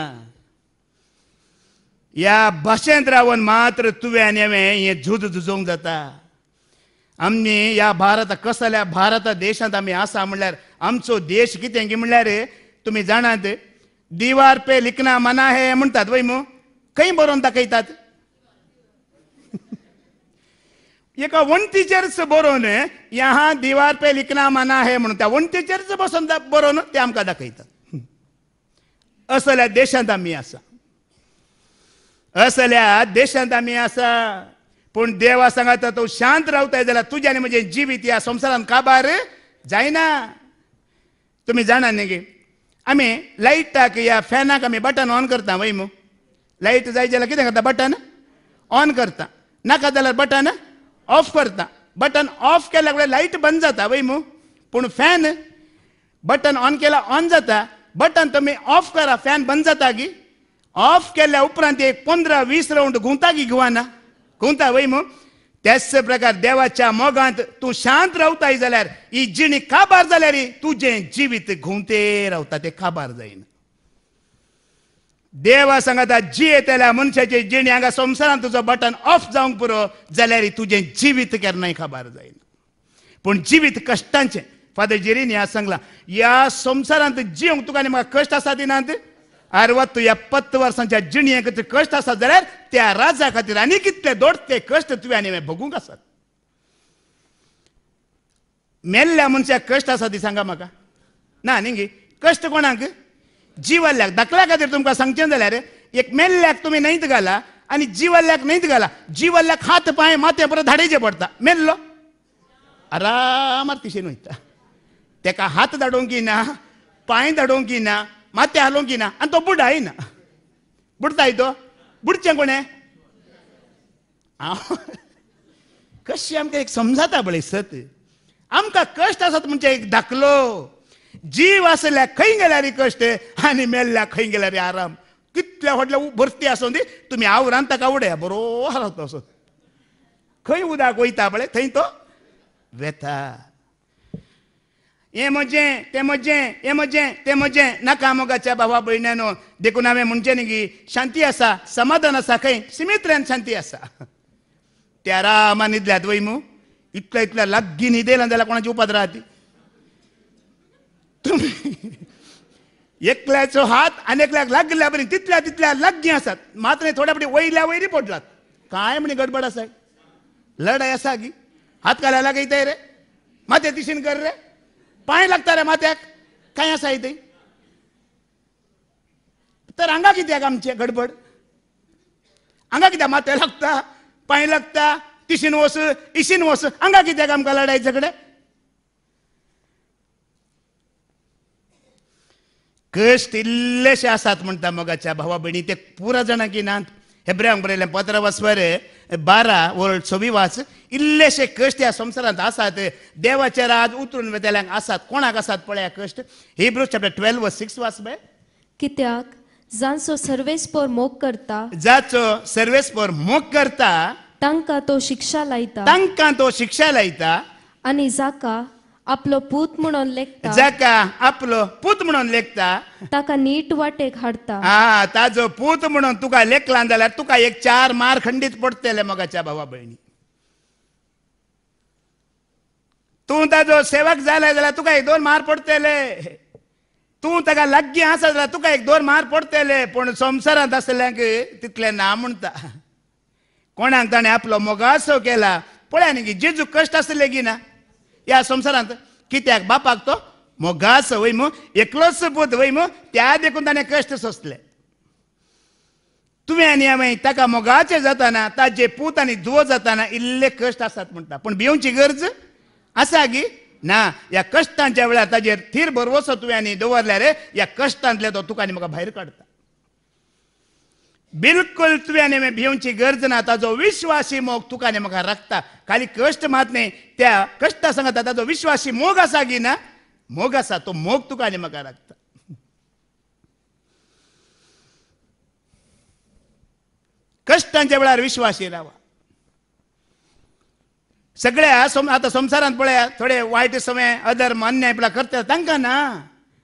या भाषेंत रावन मात्र तुवें आनी हांवें हें झूज झुजोवंक जाता आमी ह्या भारत कसल्या भारत देशांत आम्ही आसा म्हणल्यार आमचो देश कितें गे म्हणल्यार तुमी जाणात दिवार पे लिखना मना हे म्हणटात वय मू खंय बरोवन दाखयतात [laughs] एका वणटीचेरच बरोवन या हा दिवार पे लिखना मना हे म्हणून त्या वणटीचेरच बसून बरोवन ते आमकां दाखयतात [laughs] असल्या देशांत आम्ही आसा असल्या देशांत आम्ही असा पण देवा सांगता तो शांत रावताय जाल्यार आणि म्हणजे जीवित या संवसारान काबार जायना तुम्ही जाणा न्ही गे आम्ही लायटाक या फॅनाक आम्ही बटन ऑन करता वै लाईट लायट जाय जाल्यार कितें करता बटन ऑन करता नाका जाल्यार बटन ऑफ करता बटन ऑफ केल्या फुडें लाईट बंद जाता वै मू पूण फॅन बटन ऑन केला ऑन जाता बटन तुम्ही ऑफ करा फॅन बंद जाता की ऑफ केल्या एक एक वीस वीस राऊंड गुंतागी घुवाना ગુવાના वय વયમો त्याच प्रकार देवाच्या मोगांत तू शांत रावताय जाल्यार ही जिणी काबार जाल्यार तुझे जिवीत घुंवते रावता ते काबार जायना देवा सांगा जी आल्या मनशाचे जिणी हांगा संवसारांत तुजो बटन ऑफ जावंक पुरो जाल्यार तुजें जिवीत केन्नाय काबार जायना पूण जिवीत कश्टांचें फादर जिरीन ह्या सांगला ह्या संसारांत जिवंक तुका आनी म्हाका कश्ट आसा ती ಅರವತ್ತು ಎಪ್ಪತ್ತು वर्सांच्या जिणये खातीर कश्ट आसात जाल्यार त्या राजा खातीर आनी कितले दोड ते कश्ट तुवें आनी हांवें भोगूंक आसात मेल्ल्या मनशाक कश्ट आसा ती सांगा म्हाका ना न्ही गी कश्ट कोणाक जिवल्ल्याक दाखल्या खातीर तुमकां सांगचें जाल्यार एक मेल्ल्याक तुमी न्हयत घाला आनी जिवल्ल्याक न्हंयत घाला जिवल्ल्याक हात पांय माथे परत धाडेचे पडटा मेल्लो आरामात पिशेन वयता तेका हात धाडूंक ना पांय धाडूंक ना तो बुड ಅಂತ ना ಇನ್ನ ಬುಡ್ತಾ ಇದ್ದು ಬುಡ್ ಚೆಂಗುಣೆ कशी आमकां एक समजाता पळय सत आमकां कश्ट आसात म्हणजे एक धाकलो जीव आसल्या खंय रे कश्ट आनी मेल्ल्या खंय रे आराम कितल्या व्हडल्या भरती आसून दी तुमी आवरान ताका उडया बरो आसा तो असो खंय उदक वयता पळय थंय तो वेता येझे ते मजे येझे ते मजे नाका मग च्या बाबा भहिण्यान देखून हावे म्हणजे ना गी शांती असा समाधान असा खै सिमित्र शांती असा त्या रमात नेदल्यात वैमु इतल्या इतल्या लागी निदेला कोणाची उपद्रहा ती एकल्याच हात आणि एकल्याक लागल्या बरी तितल्या तितल्या लागी असतात मात्र थोड्या फटी वैल्या वैरी पडलात काय म्हणे गडबड असा गे लढाई गी हात काला लागे रे माते दिशेन कर रे पाय लागता रे मात्याक काय असा ते तर हांगा कित्याक आमचे गडबड अंगा कित्याक मात्या लागता पाय लागता तिशीन वस इशीन वस हांगा कित्याक आमकां लढाई झगडे कश्ट इल्लेशे आसात म्हणटा मगाच्या भावा भयणी ते पुरा जाणा की नात हेब्र्यांक बरयलें पत्र वाचपा रे बारा वर्ड सोबी वाच इल्लेशे कश्ट ह्या संवसारांत आसात देवाचेर राज उतरून वेतेल्यांक आसात कोणाक आसात पळया कश्ट हिब्रू चॅप्टर ट्वेल्व सिक्स वाच बे कित्याक जांचो सर्वेस्पर मोग करता जाचो सर्वेस्पर मोग करता तांकां तो शिक्षा लायता तांकां तो शिक्षा लायता आनी जाका आपलो पूत म्हणून लेखता जाका आपलो पूत म्हणून लेखता ताका नीट वाटेक हाडता हा ताजो पूत म्हणून तुका लेखला जाल्यार तुका एक चार मार खंडीत पडतले मगाच्या भावा भयणी तूं ताजो सेवक झाला जाल्यार तुका एक दोन मार पडतले तू ताका लागीं आसा जाल्यार तुका एक दोन मार पडतले पूण संवसारांत आसल्यांक तितले ना म्हणता कोणाक ताणें आपलो मोगासो केला पळया न्ही जेजू कश्ट आसले की ना ह्या संवसारांत कित्याक बापाक तो मोगास वय मु एकलोच पूत वय त्या देखून ताणें कश्ट सोसले तुवें आनी हांवें ताका मोगाचें जाताना ताजे पूत आनी धुवो जाताना इल्ले कश्ट आसात म्हणटा पूण भिवची गरज गी ना या कश्टांच्या वेळार ताजेर थीर भरवसो दवरल्या रे या कश्टांतल्या तो तुका म्हाका भायर काढता बिलकुल तुवें भिवची गरज ना ताजो विश्वासी मोग तुका म्हाका राखता खाली कष्ट मात न्ही त्या कष्टा सांगता ताजो विश्वासी मोग आसा की ना मोग आसा तो मोग तुका म्हाका राखता कष्टांच्या वेळार विश्वासी रावा सगळ्या सोम आतां संसारात पळया थोडे वाईट समय अधर्म अन्याय आपला करतात तांकां ना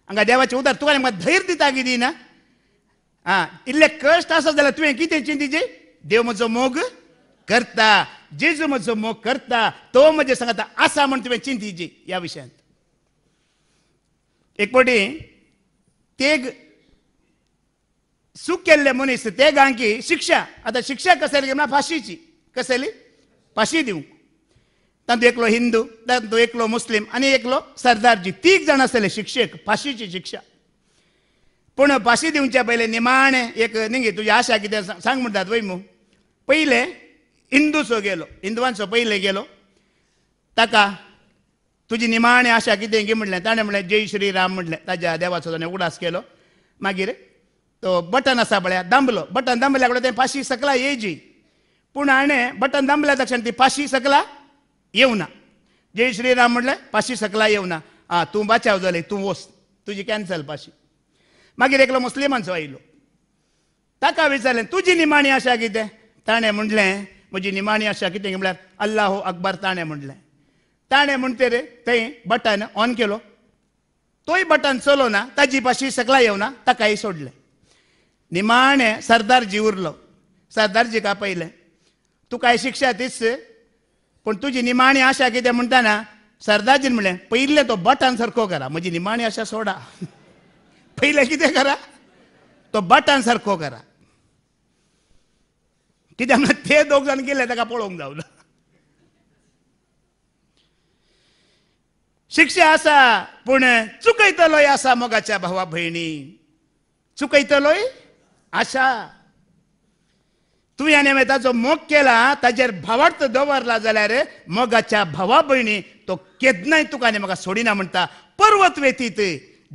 हांगा देवाचे उदार तुका म्हाका धैर्य दिता की ना आं इल्ले कश्ट आसा जाल्यार तुवें कितें चिंतीचे देव म्हजो मोग करता जेजू म्हजो मोग करता तो म्हजे सांगता आसा म्हण तुवें चिंतीची ह्या विशयांत एक फावटी तेग सुख केल्ले मनीस तेगांकी शिक्षा आतां शिक्षा कसली म्हणल्यार फाशीची कसली फाशी दिवंक तांतू एकलो हिंदू तांतू एकलो मुस्लीम आनी एकलो सरदारजी तीग जाण असले शिक्षेक फाशीची शिक्षा पूण फाशी दिवच्या पहिले निमाणे एक निंगी तुजी आशा कितें सांग म्हणटात वैमू पयले हिंदूचो गेलो हिंदुवांचो पयले गेलो ताका तुजी निमाणे आशा कितें गे म्हणलें ताणें म्हणले जय श्री राम म्हणलें ताज्या देवाचो ताणें उडास केलो मागीर तो बटन आसा पळया दांबलो बटन दांबल्या कडेन तें फाशी सकला येयची पूण हाणें बटन दांबल्या तक्षण ती फाशी सकला येऊ ना जय श्रीराम म्हटलं पाशी सकला येऊ ना आ तू बाचाव झाले तू वोस तुजी कॅन्सल पाशी मागीर एकलो मुस्लिमांचो आयलो ताका विचारलें तुजी निमाणी आशा कितें ताणें म्हणलें म्हजी निमाणी आशा कितें म्हळ्यार अल्लाहो अकबर ताणें म्हणलें ताणें रे थंय बटन ऑन केलो तोय बटन चलो ना ताजी पाशी सकला येवना ताकाय सोडलें निमाणें सरदारजी उरलो सरदारजीक आपयलें तुकाय शिक्षा तीच पण तुझी निमाणी आशा कितें म्हणटाना सरदारजीन म्हणलें पहिले तो बटान सारको करा म्हजी निमाणी आशा सोडा [laughs] पहिले कितें करा तो बटान सारको करा कित्याक ते दोग जाण गेले ताका पळोवंक जाऊ शिक्षा आसा पूण चुकयतलोय आसा मोगाच्या भावा भयणी चुकयतलोय आशा तुवें निमित्ताचो मोग केला ताजेर भावार्थ दवरला जाल्यार मोगाच्या भावा भयणी तो केदनाय तुका आनी म्हाका सोडिना म्हणटा पर्वत वेतीत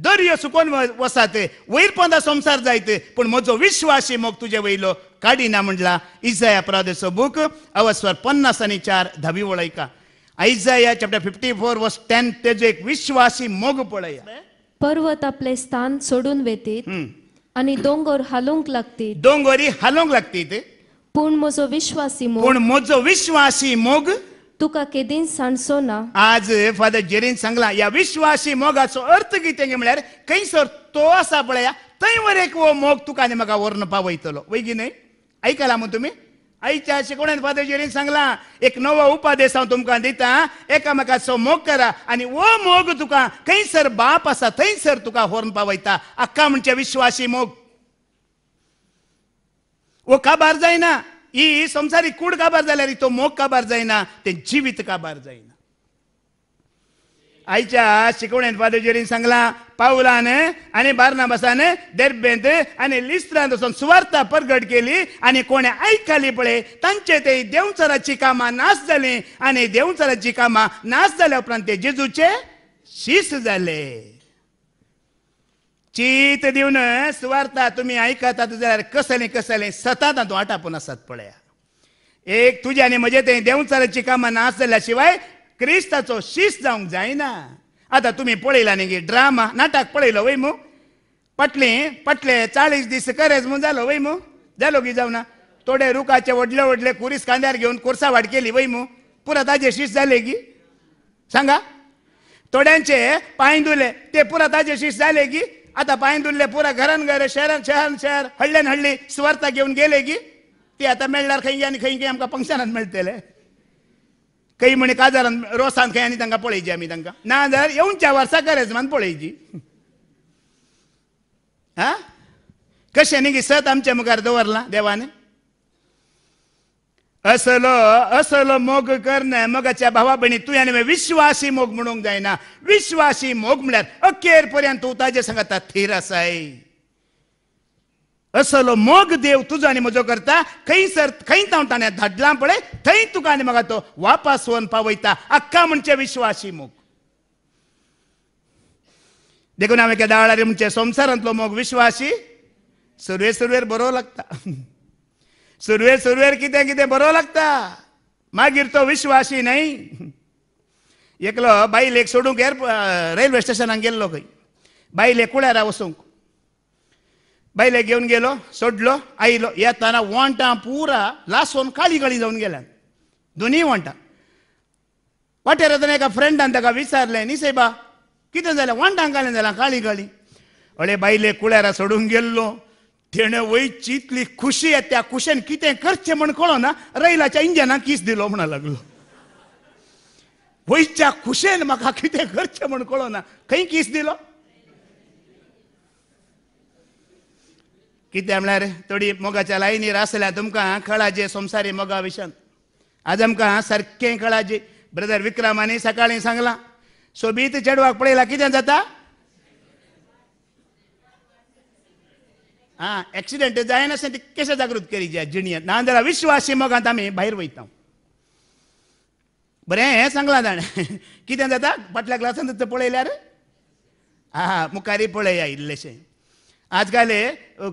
दर्यो सुकोन वसात वयर पोंदा संसार जायत पूण म्हजो विश्वासी मोग तुजे वयलो काडिना म्हणला इजाया प्रादेश बूक अवस्वर पन्नास आनी चार धावी वळयका Isaiah chapter fifty four verse ten तेजो एक विश्वासी मोग पळया पर्वत आपले स्थान सोडून वेतीत आणि डोंगर हालूंक लागतील डोंगरी हालोंक लागतीत पूण म्हजो विश्वासी मोग पूण म्हजो विश्वासी मोग तुका केदीन सांडचो ना आज फादर जेरीन सांगला या विश्वासी मोगाचो अर्थ कितें म्हळ्यार खंयसर तो आसा पळया थंय वरेक वो मोग तुका आनी म्हाका व्हरून पावयतलो वय की न्हय आयकला म्हूण तुमी आईच्या शिकवण्यात फादर जेरीन सांगला एक नवो उपादेश हांव तुमकां दिता एकामेकाचो मोग करा आनी वो मोग तुका खंयसर बाप आसा थंयसर तुका व्हरून पावयता अक्का म्हणचे विश्वासी मोग वो काबार जाईना संसारिक कूड कूड काबार जाल्यार तो मोग काबार जायना ते जिवीत काबार जायना आईच्या शिकवण्यात फादरजेरीन सांगला पावलान आणि बारनाबासान देरबेंत आणि लिस्त्रांत वचून सुवार्था परगट केली आणि कोणी ऐकली पळे तांचे ते देवचराची कामां नाश जाली आणि देवचराची कामां नाश जाल्या उपरांत ते जेजूचे शीस झाले चीत देऊन सुवार्ता तुम्ही ऐकता तुझ्या कसले कसले सतात तो आटा पुन्हा पळया एक तुझ्या आणि म्हजे ते देवचाराची कामां नासल्या शिवाय क्रिस्ताचो शीस जावंक जायना आता तुम्ही पळयला न्ही ड्रामा नाटक पळयलो वै पटले पटले चाळीस दिस करेज म्हणून जालो वै मु जालो की ना थोडे रुखाचे वडले वडले कुरीस कांद्यावर घेऊन कुरसा वाट केली वै पुरा ताजे शिश झाले की सांगा थोड्यांचे पायंदुले ते पुरा ताजे शिश झाले की आता पायंडुल्ले पुरा घरान घर शहरान शहरान शहर हळ्यान हळली सुवार्ता घेऊन गेले की ती आता मेळणार खंय आनी खंय आमकां फंक्शनान मेळटले खंय म्हणे काजारान रोसान खंय आनी तांकां पळयची आमी तांकां ना जाल्यार येवच्या वर्सा करेजमान पळयची हा कशें न्ही की सत आमच्या मुखार दवरला देवाने असल असल मोग करणे मगाच्या भावा बहिणी तू मे विश्वासी मोग म्हणूंक जायना विश्वासी मोग म्हळ्यार अखेर पर्यंत तू ताजे सांगता थिर आसाय असलो मोग देव तुजो आणि म्हजो करता खंयसर खंय खै ताणें धाडलां पळे थंय तुका आनी तो वापस होऊन पावयता अख्खा म्हणजे विश्वासी मोग देखून हांवें दाळारी म्हणजे संवसारांतलो मोग विश्वासी सुरवे सुरवेर बरो लागता [laughs] सुरवे सुरवेर कितें कितें बरो लागता मागीर तो विश्वासी न्हय एकलो बायलेक सोडूंक एअर रेल्वे स्टेशनाक गेल्लो खंय बायले कुळ्यारा वसूंक बायले घेवन गेलो सोडलो आयलो येताना वोंटां पुरा लासोन काळी काळी जावन गेल्यान दोनीय वोंटां वाटेर येतना एका फ्रेंडान ताका विचारलें न्ही सैबा कितें जालें वोंटां घालें जालां काळी काळी अळे बायले कुळ्यारा सोडून गेल्लो तेणे वयची इतली खुशी त्या खुशेन कितें करचें म्हण ना रैलाच्या इंजनाक किस दिलो म्हणा लागलो वयच्या खुशेन म्हाका कितें करचें म्हण ना खंय किस दिलो कितें म्हळ्यार थोडी मोगाच्या लायनीर आसल्या तुमकां कळाजे संसारी मोगा विशन आज आमकां सारकें कळाजे ब्रदर विक्रमानी सकाळीं सांगलां सोबीत चेडवाक पळयला कितें जाता आ, एक्सिडेंट जायना ते कसे जागृत करी जाय जिणयेंत ना जाल्यार विश्वासी आता आमी भायर वयता बरें हें सांगलां जाणें कितें जाता फाटल्या क्लासान पळयल्यार हा मुखारी पळय इल्लेशें आज काल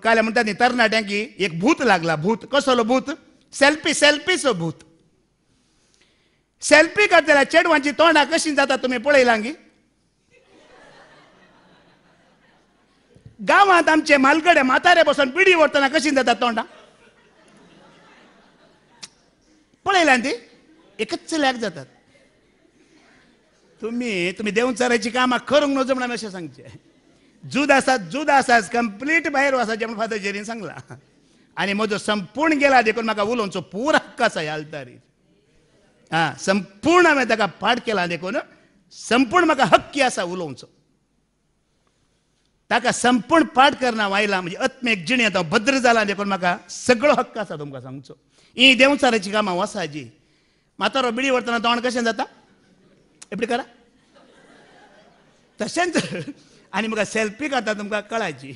काल म्हणटात न्ही तरणाट्यांकी एक भूत लागला भूत कसलो भूत सेल्फी सेल्फीचो भूत सेल्फी करतल्या चेडवांची तोंडां कशी जाता तुमी पळयलां गी गावात आमचे मालगडे म्हातारे बसून पिढी ओढताना कशी देतात तोंडा पळयला ती एकच चल्याक जातात तुम्ही तुम्ही चरायची कामां करूंक नजो म्हणून अशें सांगचे जुद आसात जुद आसात कंप्लीट भायर असा म्हणून फादर जेरीन सांगला आणि म्हजो संपूर्ण गेला देखून म्हाका उलोवचो पूर हक्क आसा ह्या आल्तारीत हा संपूर्ण हांवें ताका पाठ केला देखून संपूर्ण म्हाका हक्की आसा उलोवचो ताका संपूर्ण पाठ करना वायला म्हणजे अत्मेक जिणे आता भद्र जाला देखून म्हाका म्हणजे सगळो हक्क आसा तुमकां सांगचो ही देवचाराची कामां वसाजी म्हातारो बिडी व्हरतना तोंड कशें जाता एपडी करा तशेंच आनी म्हाका सेल्फी खाता तुमकां कळाची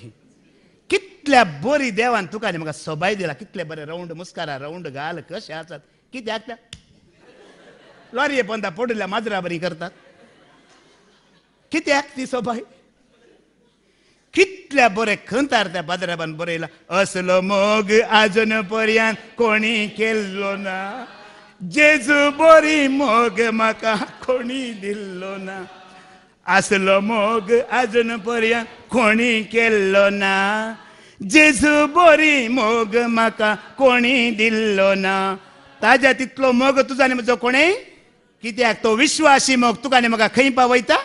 कितल्या बरी देवान तुका आनी म्हाका सोबाय दिला कितले बरे रावंड मुस्कारा रावंड घाल कशें आसात कित्याक त्या लॉरी पंदा पडल्या माजरा बरी करतात कित्याक ती सोबाय कितल्या बरे खंतार त्या बाजाराबान बरयला असलो मोग आजून पर्यंत कोणी केल्लो ना जेजू बरी मोग म्हाका कोणी दिल्लो ना असलो मोग आजून पर्यंत कोणी केल्लो ना जेजू बरी मोग म्हाका कोणी दिल्लो ना ताज्या तितलो मोग तुजो आनी म्हजो कोणी कित्याक तो विश्वासी मोग तुका आनी म्हाका खंय पावयता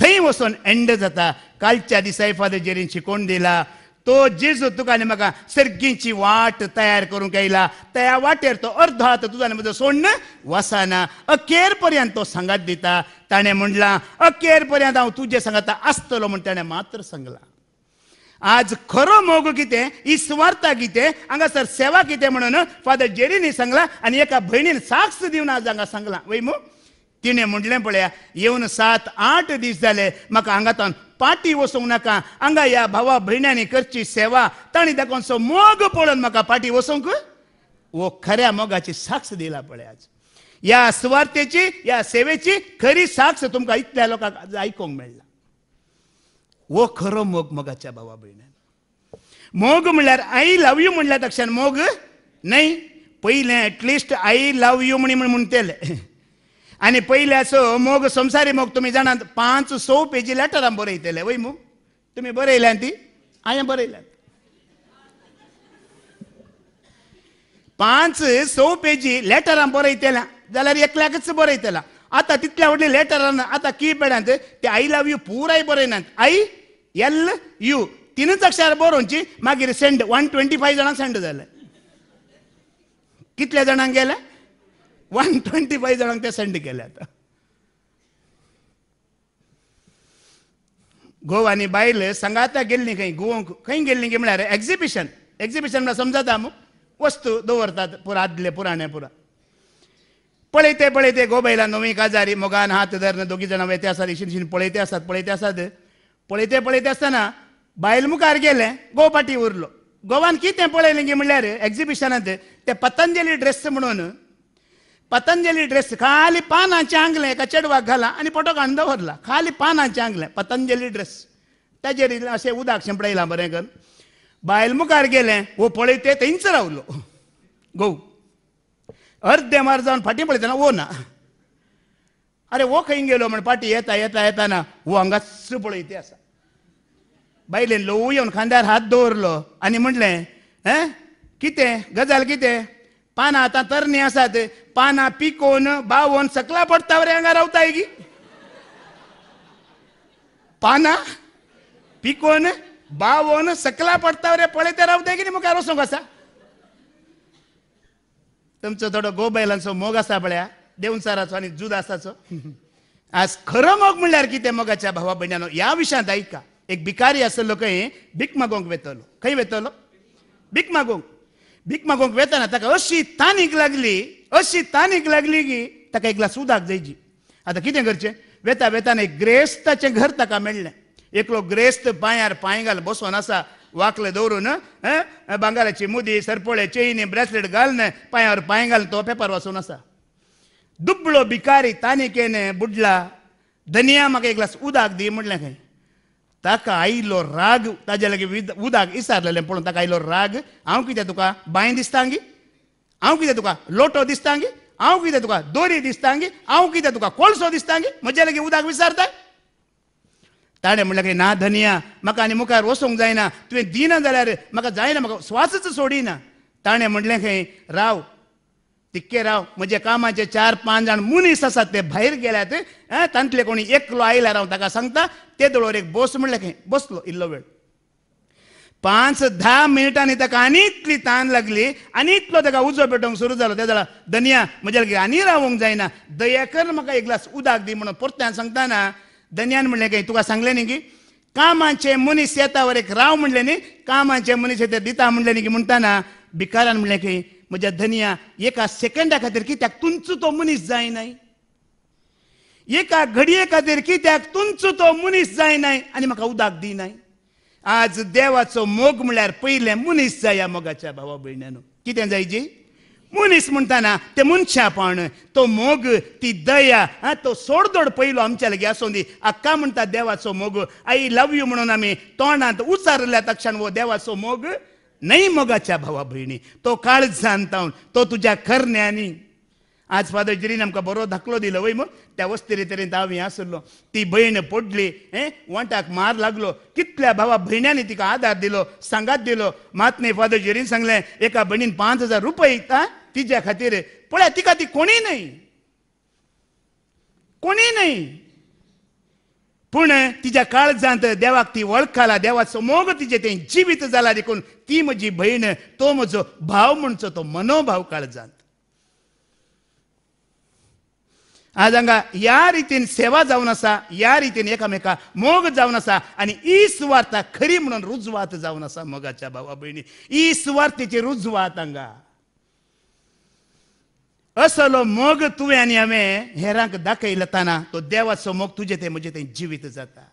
थंय वचून एंड जाता कालच्या दिसाई फादर कोण दिला तो जेजू ने म्हाका सर्गींची वाट तयार करून येयला त्या वाटेर तो अर्ध हात तुझा म्हजो सोडणं वसाना अखेर पर्यंत तो सांगात दिता ताणें म्हणला अखेर पर्यंत हांव तुजे सांगाता आसतलो म्हण ताणें मात्र सांगला आज खरो मोग कितें इस्वार्था कितें हांगासर सेवा कितें म्हणून फादर जेरीन सांगला आनी एका भयणीन साक्ष दिवन आज हांगा सांगला वैमू तिणें म्हणलें पळया येवन सात आठ दीस जाले म्हाका हांगातान पाटी वसूंक नाका हांगा ह्या भावा भयण्यांनी करची सेवा तांणी सो मोग पळोवन म्हाका पाटी वसूंक वो खऱ्या मोगाची साक्ष दिला आज ह्या स्वार्थेची ह्या सेवेची खरी साक्ष तुमकां इतल्या लोकांक आयकूंक मेळटा वो खरो मोग मोगाच्या भावा भयण्यान मोग म्हणल्यार आई लव यू म्हणल्या तक्षण मोग न्हय पयलें एटलिस्ट आई लव यू म्हणी म्हणून तेलें [laughs] आणि पहिले असो मोग संसारी मोग तुम्ही जाणार पांच सो पेजी लेटरां बरयतले वय मोग तुम्ही बरयल्यान ती आय बरयल्यात पांच सो पेजी लेटरां बरयतल्या जाल्यार एकल्याकच बरयतला आता तितल्या व्हडली लेटरां आता की पॅडांत ते आय लव यू पुराय बरयनात आई एल यू तिनूच अक्षर बरोवची मागीर सेंड वन ट्वेंटी फाय जाणांक सेंड जाले कितल्या जाणांक गेल्या वन ट्वेंटी फाईव्ह जणांक ते सेंड केल्यात घोव आनी बायल सांगाता गेल्ली खंय गोवंक खंय गेल्ली की म्हळ्यार एग्जिबिशन एग्जिबिशन म्हळ्यार समजता आम वस्तू दवरतात पुरा आदले पुराणे पुरा पळयते पळयते गोबैला नवी काजारी मोगान हात धरून दोगी जाणां वेते आसात इशीन इशीन पळयते आसात पळयते आसात पळयते पळयते आसतना बायल मुखार गेलें गो पाटी उरलो गोवान कितें पळयलें की म्हणल्यार एग्जिबिशनांत ते पतंजली ड्रेस म्हणून पतंजली ड्रेस खाली पानाचे आंगले एका चेडवाक घाला आणि पोटो घालून दवरला खाली पानाचे आंगले पतंजली ड्रेस ताजेर असे उदक शिंपडयला बरें कर बायल मुखार गेले वो पळय ते थंयच रावलो गो अर्धे मार जावन फाटी पळयतना ओ ना अरे वो खंय गेलो म्हण फाटी येता येता येताना वो हांगाच पळयते आसा बायले लव येवन खांद्यार हात दवरलो आनी म्हणलें हे कितें गजाल कितें पाना आता तरणी आसात पाना पिकोन बावन सकला पडतावारे हवताय की पाना पिकोन बावन सकला पडतावरे पळत तुमचा थोडा गो बैलांचा मोग असा पळ्या देऊन साराचो आणि जुदास आज खरो मग की ते मगाच्या भावा भहिणी या विषयात ऐका एक भिकारी असे भीकमागोक वेतल भीक मागोंक भीक मागोवंक वेतना ताका अशी तानीक लागली अशी तानीक लागली की ताका एक ग्लास उदक जायची आतां कितें करचें वेता वेताना एक ग्रेस्ताचें घर ताका मेळ्ळें एकलो ग्रेस्त पांयार पांय घाल बसोन आसा वाकले दवरून बांगाराची मुदी सरपोळे चेनी ब्रेसलेट घालन पांयावर पांय घाल तो पेपर वाचून आसा दुबळो भिकारी तानी केने बुडला धनिया म्हाका एक ग्लास उदक दी म्हणलें खंय તકાઈલો રાગ ત્યાલે કે ઉદાગ ઈશાર લેલે પણ તકાઈલો રાગ આઉ કી દેતુકા બાયે દિસ્તાંગી આઉ કી દેતુકા લોટો દિસ્તાંગી આઉ કી દેતુકા દોરી દિસ્તાંગી આઉ કી દેતુકા કોળસો દિસ્તાંગી મજેલે કે ઉદાગ વિચારતા તાણે મંડલે કે ના ધનિયા મકાની મુખે રોસું જાયના તું દીન જલારે મકા જાયના મકા શ્વાસ છ સોડીના તાણે મંડલે કે આવ राव म्हणजे कामाचे चार पाच जण मुनीस असतात ते भायर गेल्यात तांतले कोणी एकलो आयला राव ताका सांगता ते दोळोर एक बोस म्हणले की बसलो इल्लो वेळ पाच दहा मिनिटांनी ताका आनी इतली ताण लागली म्हणजे आणि इतलो ताका उजो पेटोवंक सुरू जालो ते जाल्यार दनिया म्हजे आनी रावूंक जायना दयाकर म्हाका एक ग्लास उदक दी म्हणून परत्यान सांगताना दनियान म्हणलें की तुका सांगले न्ही की कामाचे मनीस येता वर एक राव म्हणले न्ही कामाचे मनीस येते दिता म्हणलें न्ही की म्हणटाना भिकारान म्हणलें की म्हज्या धनिया एका सेकंडा खातीर कित्याक तुमचो तो मनीस जायनाय एका घडये खातीर कित्याक तुमचो तो मनीस जायनाय आनी म्हाका उदक दिनाय आज देवाचो मोग म्हळ्यार पयलें मनीस जाय ह्या मोगाच्या भावा भयण्यानो कितें जाय जी मनीस म्हणटाना ते मनशापण तो मोग ती दया आ, तो सोडदोड पयलो आमच्या लागीं आसूं दी आक्का म्हणटा देवाचो मोग आई लव यू म्हणून आमी तोंडांत उचारल्या तक्षण वो देवाचो मोग नाही मोगाच्या भावा भयणी तो काळ जाणतावन तो तुझ्या करण्यानी आज फादरजीरीन आमकां बरो धाकलो दिलो वय मग त्या वस्तेरे तरेन मी आसलो ती भयण पडली हे वाटाक मार लागलो कितल्या भावा भयण्यानी तिका आधार दिलो सांगात दिलो मातने फादर फादरजीरीन सांगले एका भयणीन पांच हजार रुपये तिच्या खातीर पळया तिका ती कोणी नाही कोणी नाही पूण तिच्या काळजांत देवाक ती वळखाला देवाचो मोग तिचे ते जिवीत जाला देखून ती म्हजी भयण तो म्हजो भाव म्हणचो तो मनोभाव काळजांत आज हंगा या रितीन सेवा जाऊन आसा ह्या रितीन एकामेका मोग जावन आसा आनी ही खरी म्हणून रुजवात जाऊन आसा मोगाच्या भावा भयणी ई सुवार्थेची रुजवात हंगा असलो मोग तुवें आनी हांवें हेरांक दाखयलताना ताना तो देवाचो मोग तुझे ते म्हजे ते जिवीत जाता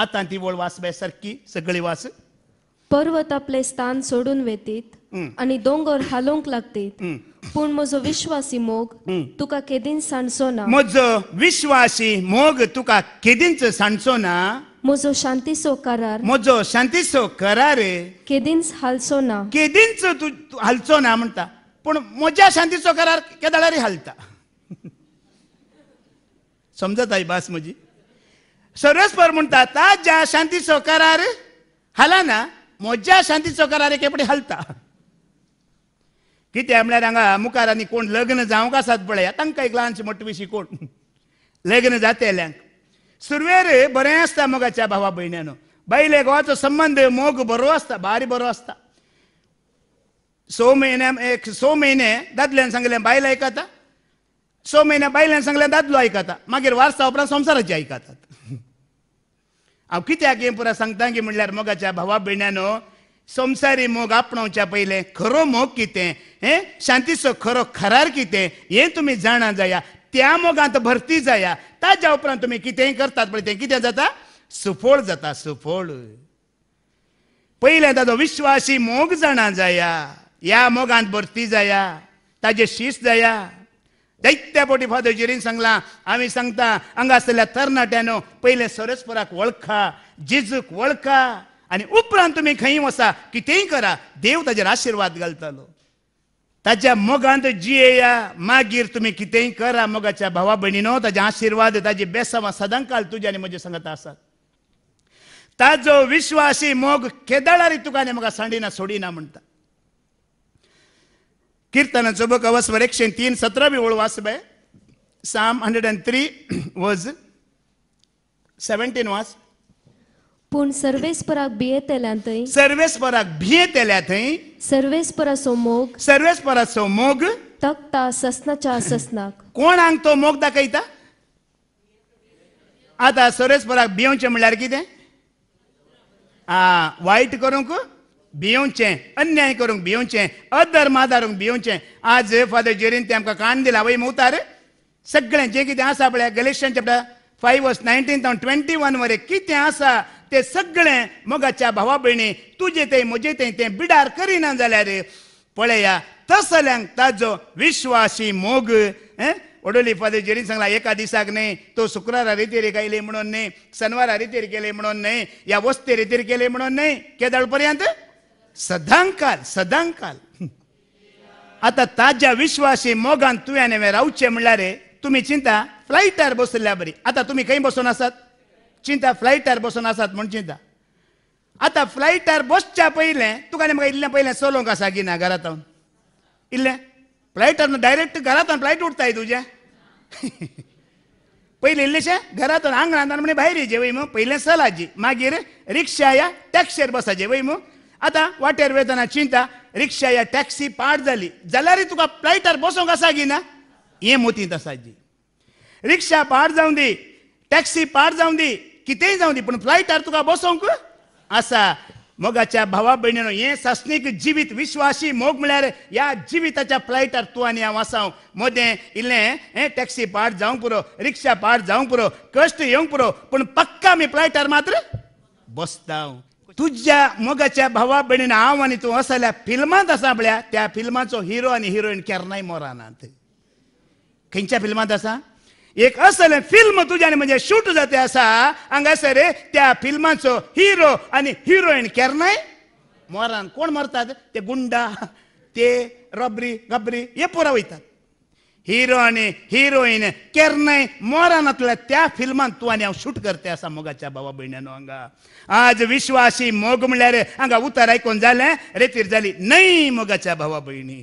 आतां ती वळ बाय सारकी सगळी वास पर्वत आपले स्थान सोडून वेतीत आणि डोंगर हालोंक लागतीत पण म्हजो विश्वासी मोग तुका केदीन सांडचो ना म्हजो विश्वासी मोग तुका केदींच सांडचो ना म्हजो शांतीचो करार म्हजो शांतीचो करार केदीन हालचो ना केदींच तू हालचो ना म्हणटा पूण म्हज्या शांतीचो करार केदाळारी हालता [laughs] समजत आई भास म्हजी सरस्पर म्हणटा ताज्या शांतीचो करार ना મોજા શાંતિ કરારે કેપડી हलता कितें म्हळ्यार हांगा मुखार आनी कोण लग्न जावंक आसात पळय तांकां एक ल्हानशी मोठी विशी कोण लग्न जातेल्यांक सुरवेर बरें आसता मोगाच्या भावा भयण्यानो बायले गोवाचो संबंध मोग बरो आसता बारी बरो आसता स म्हयन्या एक स म्हयने दादल्यान सांगलें बायल आयकता स म्हयन्या बायल्यान सांगलें दादलो आयकता मागीर वार्सा उपरांत संवसाराची आयकतात हांव कित्याक हें पुरा सांगता की म्हणल्यार मोगाच्या भावा भयण्यानो संसारी मोग आपणावच्या पहिले खरो मोग कितें हे शांतीचो खरो खरार कितें हे तुमी जाणा जाया त्या मोगांत भरती जाया ताज्या उपरांत तुमी कितेंय करतात पळय तें कितें जाता सुफोळ जाता सुफोळ पयले ताजो विश्वासी मोग जाणा जाया ह्या मोगांत भरती जाया ताजे शीस जाया दैत्या पोटी फादर जिरीन सांगला आम्ही सांगता हांगा असलेल्या तरणाट्यानो पहिले सरस्पराक वळखा जिजूक वळखा आणि उपरांत तुम्ही खंय वसा कितेंय करा देव ताजेर आशीर्वाद घालतलो ताच्या मोगांत जियेया मागीर तुम्ही कितेंय करा मोगाच्या भावा भयणीनो ताजे आशिर्वाद ताजी सदां काल तुजे आनी म्हजे सांगता आसात ताजो विश्वासी मोग केदाळारी तुका आनी म्हाका सांडिना सोडिना म्हणटा कीर्तनाचं बुक अवस्वर एकशे तीन सतरावी ओळ वास बाय Psalm hundred and three verse seventeen वास पूण सर्वेस्पराक भिये तेल्या थंय सर्वेस्पराक भिये तेल्या थंय सर्वेस्पराचो मोग सर्वेस्पराचो मोग परा सोमोग तकता ससनाच्या ससनाक कोणांक तो मोग दाखयता आता सर्वेस्पराक भियोचे म्हणल्यार कितें आ वायट करूंक भियोचे अन्याय करूंक भियोचे अधर्मा भियोचे आज फादर जेरीन ते आमकां कान दिला वय मुतार सगळें जे कितें आसा पळय Galatians chapter five verse nineteen जावन ट्वेंटी वन वर कितें आसा ते सगळें मोगाच्या भावा भयणी तुझे ते म्हजे ते तें बिडार करिना जाल्यार पळया तसल्यांक ताजो विश्वासी मोग ओडोली फादर जेरीन सांगला एका दिसाक न्हय तो शुक्रारा रितीर गायले म्हणून न्हय सनवारा रितीर केले म्हणून न्हय या वस्ते रितीर केले म्हणून न्हय केदळ पर्यंत सदांकाल सदांकाल आता ताज्या विश्वासी मोगान तुवें हांवें रावचें रे तुम्ही चिंता फ्लायटार बसल्या बरी आता तुम्ही खंय बसून आसात चिंता फ्लायटार बसून आसात म्हण चिंता आतां फ्लायटार बसच्या पहिले तुका म्हाका इल्लें पयलें चलोवंक आसा की ना घरांत इल्लें फ्लायटार डायरेक्ट घरांतल्यान फ्लायट उरताय तुजें [laughs] पयलीं इल्लेशें घरांतून आंगणांत म्हणे भायर वय मू पयलें सलाजी मागीर रिक्षा या टॅक्सीर बसाचे वय मू आता वाटेर वेतना चिंता रिक्षा या टॅक्सी पाड जाली जाल्यार तुका फ्लायटार बसोंक आसा की ना हें मतींत आसा जी रिक्षा पाड जावं दी टॅक्सी पाड जावं दी कितेंय जावं दी पूण फ्लायटार तुका बसोंक आसा मोगाच्या भावा भयणीनो हे सस्नीक जिवीत विश्वासी मोग म्हळ्यार ह्या जिविताच्या फ्लायटार तूं आनी हांव आसा मोदें इल्लें हे टॅक्सी पाड जावंक पुरो रिक्षा पाड जावंक पुरो कश्ट येवंक पुरो पूण पक्का आमी फ्लायटार मात्र बसता तुझ्या मगाच्या भावा बहिणीन हांव आणि तू असल्या फिल्मात असा म्हळ्यार त्या फिल्माचो हिरो आणि हिरोईन मोराना ते खंयच्या फिल्मात असा एक असले फिल्म तुझ्याने म्हणजे शूट जाते आसा रे त्या फिल्माचो हिरो आणि हिरोईन नाही मोरान कोण मरतात ते गुंडा ते रबरी गबरी हे पुरा वयतात हिरो आणि हिरोईन केरनय मोरानातल्या त्या फिल्मात तू आणि हांव शूट करते असा मोगाच्या भावा भयणानो हांगा आज विश्वासी मोग म्हणल्यार हांगा उतार ऐकून जालें रेतीर जाली न्हय मोगाच्या भावा बहिणी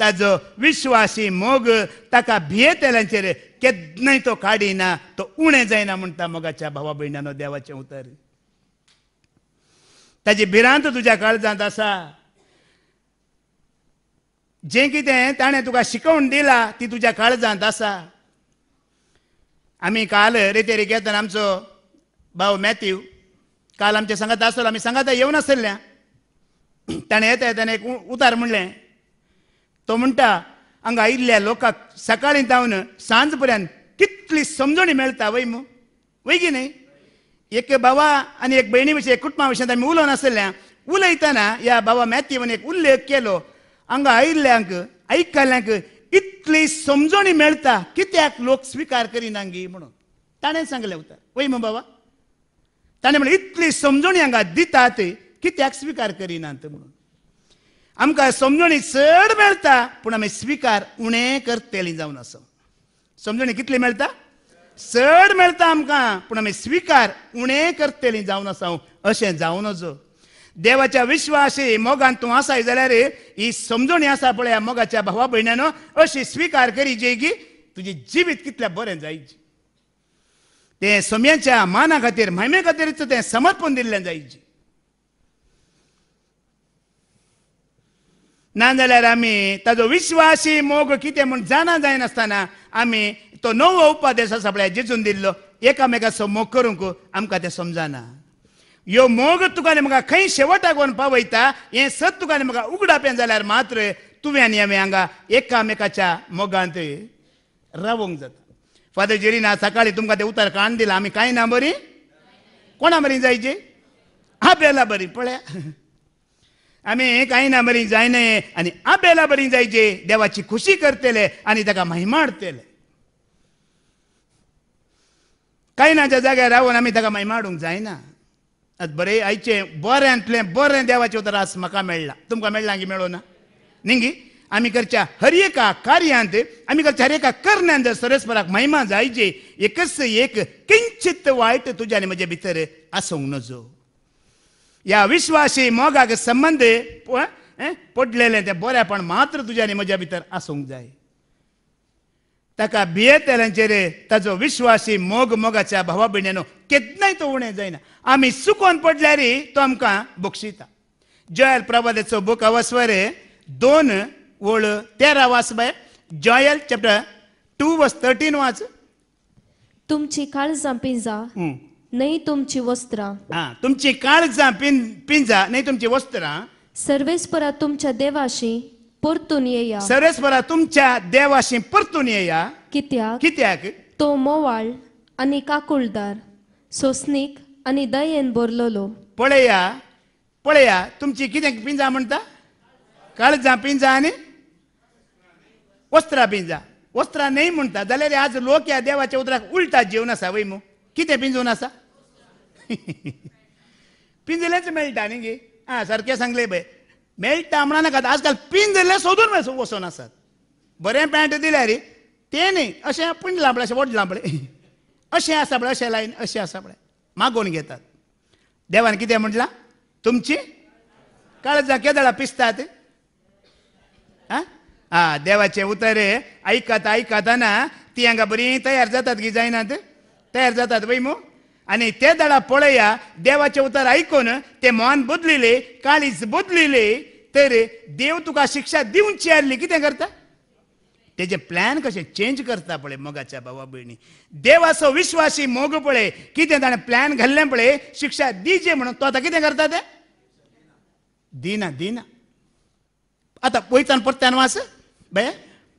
ताजो विश्वासी मोग ताका भियेतेल्यांचेर केन्नाय तो काडिना तो उणे जायना म्हणटा मोगाच्या भावा भयणानो देवाचे उतर ताजी भिरांत तुज्या काळजांत आसा जें कितें ताणें तुका शिकवण दिला ती तुज्या काळजांत आसा आमी काल रेतेरेक घेतना आमचो भाव मॅथ्यू काल आमचे सांगात आसलो आमी सांगाता येवन आसल्या ताणें येता येताना एक उतार म्हणलें तो म्हणटा हांगा आयिल्ल्या लोकांक सकाळीं जावन सांज पर्यंत कितली समजणी मेळटा वय मू वय की न्ही एक बाबा आनी एक भयणी विशीं एक कुटुंबा विशीं आमी उलोवन आसल्या उलयतना ह्या बाबा मॅथ्यून एक उल्लेख केलो हांगा आयिल्ल्यांक आयकल्ल्यांक इतली समजणी मेळटा कित्याक लोक स्विकार गी म्हणून ताणें सांगले उतर वय मग बाबा ताणें म्हणलें इतली समजणी हांगा दितात कित्याक स्विकार करिनात म्हणून आमकां समजणी चड मेळटा पूण आमी स्विकार उणें करतेली जावन आसा समजणी कितली मेळटा चड मेळटा आमकां पूण आमी स्विकार उणें करतली जावन आसा अशें जावं नजो देवाच्या विश्वासी मोगांतू आसाय जाल्यार ही समजून आसा पळय मोगाच्या भावा भयणान अशी स्वीकार करी की तुजी जिवीत कितले बरें जायची ते सोम्याच्या माना खातीर मायमे खातीरच ते समर्पण दिल्लें जायची नाजाल्यार आमी ताजो विश्वासी मोग कितें म्हूण जाणा जायनासतना आमी तो नवो उपादेश आसा पळय जिजून दिल्लो एकामेकाचो मोग करूंक आमकां तें समजना यो मोग तुका म्हाका खंय शेवटाक वन पावयता हें सत तुका म्हाका उगडापें जाल्यार मात्र तुवें आमी हांगा एकामेकाच्या मोगांत रावंक जाता फादर जेरी ना सकाळी तुमकां ते उतार काण दिला आमी कांय ना बरी कोणा मरी जायची आबेला बरी पळया आमी कांय ना बरी जायने आनी आबेला बरी जायचे देवाची खुशी करतले आनी ताका महिमाडतले कांय ना ज्या जाग्यार रावून आमी ताका महिमाडूंक जायना बरे बरें आयचें बऱ्यांतलें बरें देवाचे उतरास म्हाका मेळ्ळा तुमकां मेळ्ळां की मेळो ना निंगी आमी करच्या हर एका कार्यांत आमी करच्या हर एका करण्यांत परस्पराक महिमा जायचे एकच एक किंचित वायट तुज्या आनी म्हजे भितर आसूंक नजो ह्या विश्वासी मोगाक संबंद पडलेले तें पण मात्र तुज्या आनी म्हज्या भितर आसूंक जाय ತಕ ಬಿಯೆತೆಲಂಚೆರೆ ताजो विश्वासी मोग मोगाच्या भावा भयणेनो केन्नाय तो उणें जायना आमी चुकोन पडल्यारी तो आमकां बक्षिता जॉयल प्रभादेचो बूक अवस्वरे दोन ओळ तेरा वास बाय Joel chapter two verse thirteen वाच तुमची काळजां पिंजा नाही तुमची वस्त्रां हा तुमची काळजां पिंजा नाही तुमची वस्त्रां सर्वेस्परा तुमच्या देवाशी परतून येया परत तुमच्या देवाशी परतून येया कित्याक कित्याक तो मोवाळ आनी काकुळदार सोसनीक आनी दयेन भरलेलो पळया पळया तुमची कितें पिंजा म्हणता काळजा पिंजा आणि वस्त्रा पिंजा वस्त्रा नाही म्हणता जाल्यार आज लोक या देवाच्या उदराक उलटा जेवण आसा वैमो कितें पिंजून आसा पिंजलेच मेळटा न्ही गे आं सारकें सांगलें पळय मेळटा म्हणून नाकात आजकाल पिन धरले सोदून वसोन आसात बरें पॅन्ट दिल्या रे ते न्ही अशें पिंड लांबळे अशें वड लांबळे अशें आसा पळय अशें लायन अशें आसा पळय मागोवन घेतात देवान कितें म्हटलां तुमची काळजा केदळा पिसतात आं आ देवाचे उतर ऐकत आयकताना ती हांगा बरी तयार जातात की जायनात तयार जातात पळय मू आणि ते दळा पळया देवाचे उतर आयकून ते मोहन बदलिले काळीज बदलिले तर देव तुका शिक्षा दिवन चेरली कितें करता तेजे प्लॅन कशें चेंज करता पळय मोगाच्या भावा भयणी देवाचो विश्वासी मोग पळय कितें ताणें प्लॅन घाल्लें पळय शिक्षा दिजे म्हणून तो आतां कितें करता ते दिना दिना आतां पयतान परत्यान वास बय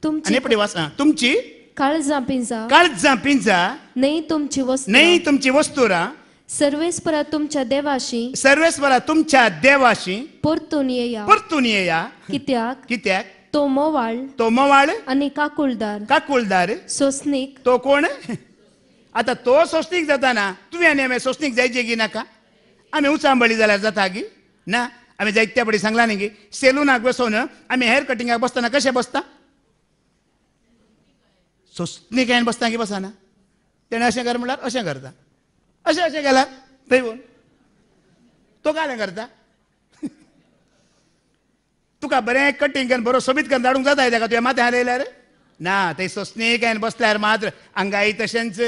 तुमची आनी वाच तुमची काळजां पिंजा काळजां पिंजा न्हय तुमची वस्तू न्हय तुमची वस्तू रा सर्वेस्परा तुमच्या देवाशी सर्वेस्परा तुमच्या देवाशी परतून येया परतून येया कित्याक कित्याक तो मोवाळ तो मोवाळ आणि काकुळदार काकुळदार सोसनिक तो कोण आता तो सोसनीक जाताना तुम्ही आणि आम्ही सोसनिक जायचे की नका आम्ही उचांबळी जाल्यार जाता की ना आम्ही जायत्या पडी सांगला न्ही की सेलूनाक बसोन आम्ही हेअर कटिंगाक बसताना कशें बसता सोसनीक बसता की बसना तेणे असे कर म्हणल्यार अशें करता असे असे गेला तरी बोल तो काय करता तुका बरें कटिंग घेवन बरो सोबीत करून धाडूंक जाता तेका तुवें हा हालयल्यार ना ते सोसनीक हांवें बसल्यार मात्र हांगाय तशेंच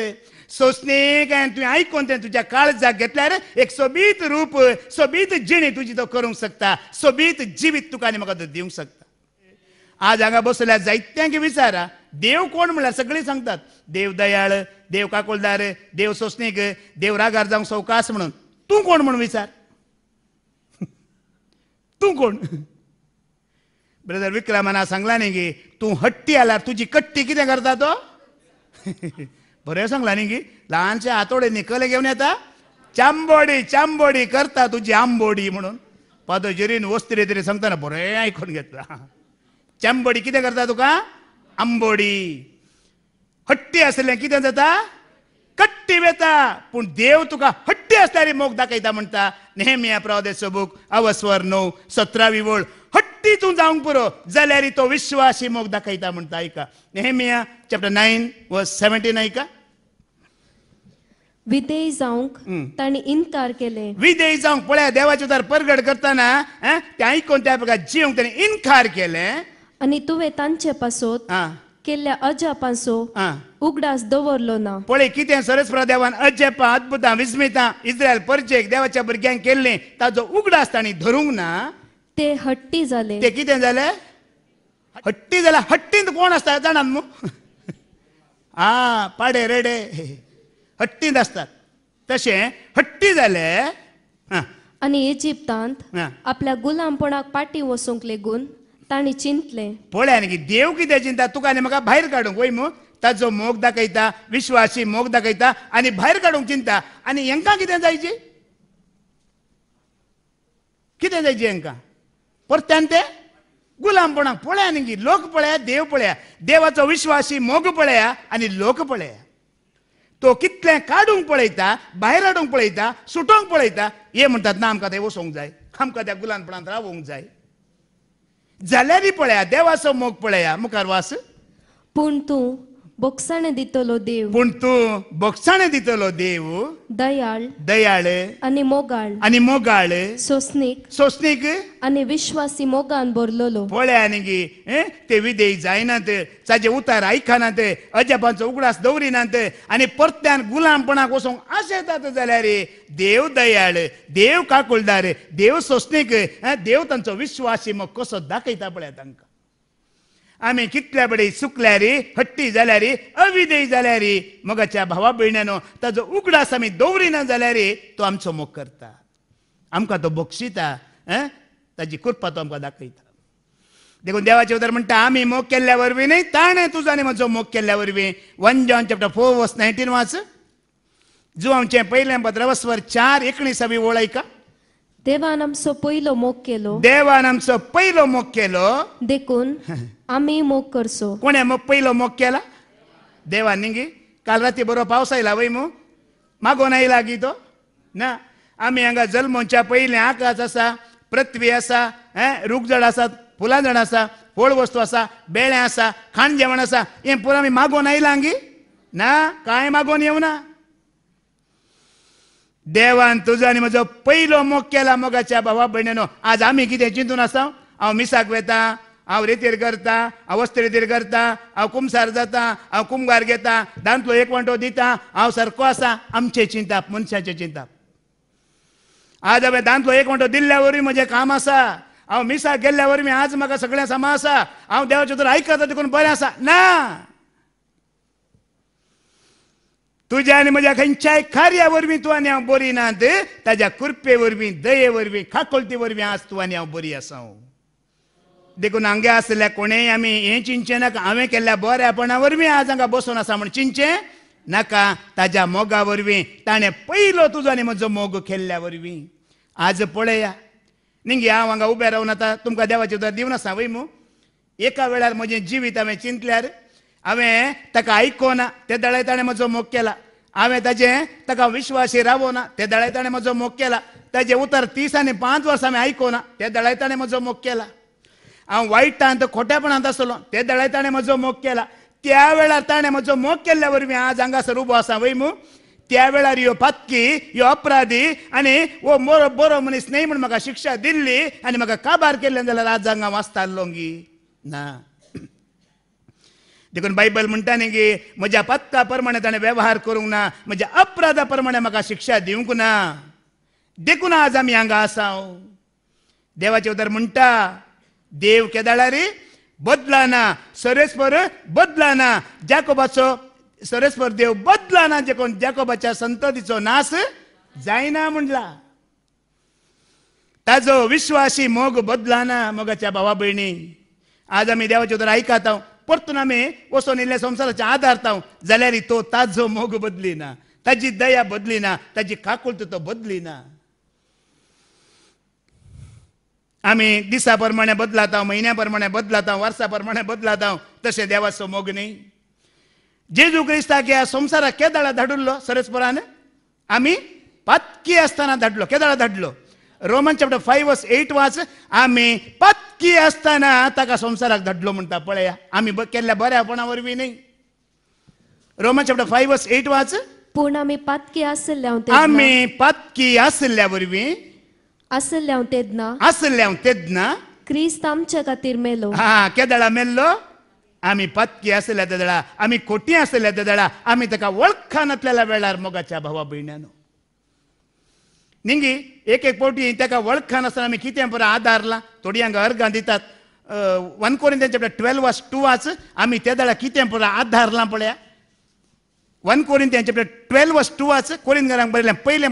सोसनीक हांवें तुवें आयकून तें तुज्या काळजाक घेतल्यार एक सोबीत रूप सोबीत जिणी तुजी तो करूंक शकता सोबीत जिवीत तुका आनी म्हाका तो दिवंक शकता आज हांगा बसल्यार जायत्यांक विचारा देव कोण म्हणल्यार सगळीं सांगतात देव दयाळ देव काकुलदार देव देवरागार देव रागार जाऊन सौकास म्हणून तू कोण म्हणून विचार [laughs] तू कोण [laughs] ब्रदर विक्रमाना सांगला न्ही गे तू हट्टी आला तुझी कट्टी कितें करता तो [laughs] बरें सांगला न्ही गे ल्हानशे आतोडे निकल घेऊन येता चांबोडी चांबोडी करता तुझी आंबोडी म्हणून पदजरीन वस्त्री तरी सांगताना बरे ऐकून घेतला चांबोडी कितें करता तुका आंबोडी हट्टी असले कितें जाता कट्टी वेता पण देव तुका हट्टी असणारी मोग दाखयता म्हणता नेहमी या प्रवदे सोबूक अवस्वर णव सतरावी वळ हट्टी तूं जावंक पुरो जाल्यार तो विश्वासी मोग दाखयता म्हणटा आयका नेहमिया चॅप्टर नायन व सेव्हन्टीन ऐका विदेय जावंक ताणी इन्कार केले विदेय जावंक पळया देवाचे उदार परगड करताना ते आयकून त्या प्रकार जीवंक त्याने इन्कार केले आणि तुवे तांचे पासोत केल्या केल्ल्या अजापासून उगडास दवरलो ना पळय कितें सरस प्रदेवान अजप अद्भुता विस्मिता इस्रायल परजेक देवाच्या भुरग्यांक केल्लें ताजो उगडास ताणी धरूंक ना ते हट्टी झाले ते कितें जालें हट्टी जाला हट्टींत कोण आसता जाणा न्हू आ पाडे रेडे हट्टींत आसतात तशें हट्टी झाले आणि इजिप्तांत आपल्या गुलामपणाक पाटी वसूंक लेगून ताणी चिंतले पळया आणि देव किती चिंता तुका आनी म्हाका भायर काडूंक वय मग ताजो मोग दाखयता विश्वासी मोग दाखयता आणि भायर काडूंक चिंता आणि हेंकां कितें जायची कितें जायचे हेंकां परत्यान ते गुलामपणा पळया न्ही लोक पळया देव पळया देवाचो विश्वासी मोग पळया आनी लोक पळया तो कितले काडूंक पळयता भायर हाडूंक पळयता सुटोवंक पळयता हे म्हणटात ना आमकां थंय वसोंक जाय आमकां त्या गुलामपणांत रावोंक जाय जाल्यारी पळया देवाचो मोग पळया मुखार वास पूण तूं ಬೊಕ್ಸಣೆ दितलो देव पूण तूं बोक्षाणें दितलो देव दयाळ दयाळ आणि मोगाळ आणि मोगाळ सोसनीक सोसनीक आणि विश्वासी मोगान भरलोलो पळ्या आणि गी ते ते विदेय जायनात ताजे उतार आयकनात अजापांचो उगडास दवरिनात आणि परत्यान गुलामपणाक वचोंक येतात जाल्यार देव दयाळ देव काकुळदार देव सोसनीक देव तांचो विश्वासी मग कसो दाखयता पळया तांकां आम्ही कितल्या सुकल्या रे हट्टी जाल्यारी अविदेयी जाल्यारी मगाच्या भावा भयण्यानो ताजो उगडास आमी दवरिना रे तो आमचो मोग करता आमकां तो बक्षिता ऐं ताजी कृपा तो आमकां दाखयता देखून देवाचे उदार म्हणटा आमी मोग केल्ल्या वरवीं न्हय ताणें तुजो आनी म्हजो मोग केल्ल्या वरवीं one John chapter four verse nineteen वाच जुआवचें पयलें भद्रवस्वर चार एकोणिसावी ओळ आयका देवान आमचो मोग केलो देवान आमचो मोग केलो देखून आम्ही मोग करचो कोण मग पयलो मोग केला देवान काल राती बरो पावस आयला वय मग मागो आयला गी तो ना आम्ही हांगा जल्मोच्या पहिले आकाश असा पृथ्वी आसा जड असा फुलां जण आसा वस्तू असा बेळें आसा खाण जेवण असा हें पुरा आमी मागो आयला गी ना कांय येऊ ना देवान तुजो आनी म्हजो पयलो मोग केला मोगाच्या भावा भयणीनो आज आमी कितें चिंतून आसा हांव मिसाक वेता हांव रेतीर करता हांव वस्त रेतीर करता हांव कुमसार जाता हांव कुमगार घेता दांतलो एक वांटो दिता हांव सारको आसा आमचें चिंताप मनशाचें चिंताप आज हांवें दांतलो एक वांटो दिल्ल्या वरवीं म्हजें काम आसा हांव मिसाक गेल्ल्या वरवीं आज म्हाका सगळें सामा आसा हांव देवाचें तर आयकता देखून बरें आसा ना आणि माझ्या खंच्या कार्यावर मी तू आणि हांव बरी ना ते ताज्या कुरपे वरवीं दये वरवीं खाकोलती वरवीं आज तू आणि हांव बरी आसा देखून हांगे आसल्या कोणे आमी हें चिंचे नाका हांवें केल्ल्या बऱ्यापणा वरवीं आज हांगा बसून आसा म्हण चिंचे नाका ताज्या मोगा वरवीं ताणें पयलो तुजो आनी म्हजो मोग केल्ल्या वरवीं आज पळया निंगे हांव हांगा उबें रावूं आतां तुमकां देवाचे उतर दिवन आसा वय मू एका वेळार म्हजें जिवीत हांवें चिंतल्यार हांवें ताका आयकोना ते दळे ताणें म्हजो मोग केला हांवें ताजें ताका विश्वासी रावोना ते दळाय ताणें म्हजो मोग केला ताजें उतर तीस आनी पांच वर्सां हांवें ना ते दळाय ताणें म्हजो मोग केला हांव वायटांत खोटेपणांत आसलो ते दळाय ताणें म्हजो मोग केला त्या वेळार ताणें म्हजो मोग केल्ल्या वरवीं आज हांगासर उबो आसा वय मू त्या वेळार ह्यो पातकी ह्यो अपराधी आनी वो मोरो बरो मनीस न्हय म्हूण म्हाका शिक्षा दिल्ली आनी म्हाका काबार केल्लें जाल्यार आज हांगा वाचता लोंगी ना देखून बायबल म्हणटा न्ही की म्हज्या पत्ता प्रमाणे ताणें वेव्हार करूंक ना म्हज्या अपराधा प्रमाणे म्हाका शिक्षा दिवंक ना देखून आज आमी हांगा आसा देवाचें उदर म्हणटा देव केदाळारी बदलाना सरेस्पर बदलाना जाकोबाचो सरेस्पर देव बदलाना देखून जाकोबाच्या संततीचो नाश जायना म्हणला ताजो विश्वासी मोग बदलाना मोगाच्या भावा भयणी आज आमी देवाचे उदर आयकात हांव तो ताजो मोग बदली ना ताजी दया बदली ना ताजी ಬದ್ಲಿನ तो बदली ना आम्ही दिसाप्रमाणे बदलात आहोत महिन्याप्रमाणे बदलात वर्सा प्रमाणे बदलात आहोत तसे देवाचो मोग नाही जेजू क्रिस्ताक या संसाराक केदाळा धाडुल्लो सरसपुरान आम्ही पातकी असताना धाडलो केदाळा धाडलो Roman chapter five verse eight वाच आम्ही पत्की असताना ताका संसाराक धडलो म्हणटा पळया आम्ही केल्ल्या बऱ्यापणावर वरवीं नाही Roman chapter five verse eight वाच पूण आम्ही पातकी आसल्या आम्ही पातकी आसल्या वरवीं आसल्या तेदना आसल्या तेदना क्रिस्त आमच्या खातीर मेलो हा केदळा मेल्लो आम्ही पत्की असल्या ददळा आम्ही खोटी असल्या ददळा आम्ही ताका वळखान वेळार मोगाच्या भावा भयण्यानो निंगी एक एक पावटी तेका वळखन आसतना आमी कितें बरं आधार ला थोडी हांगा अर्घां दितात वन कोरीन तेंचे आपल्या ट्वेल्व वास टू वास आमी त्या दळा कितें बरं आधार ला पळया वन कोरीन त्यांचे आपल्या ट्वेल्व वास टू वाच कोरीन घरांक बरयलें पयलें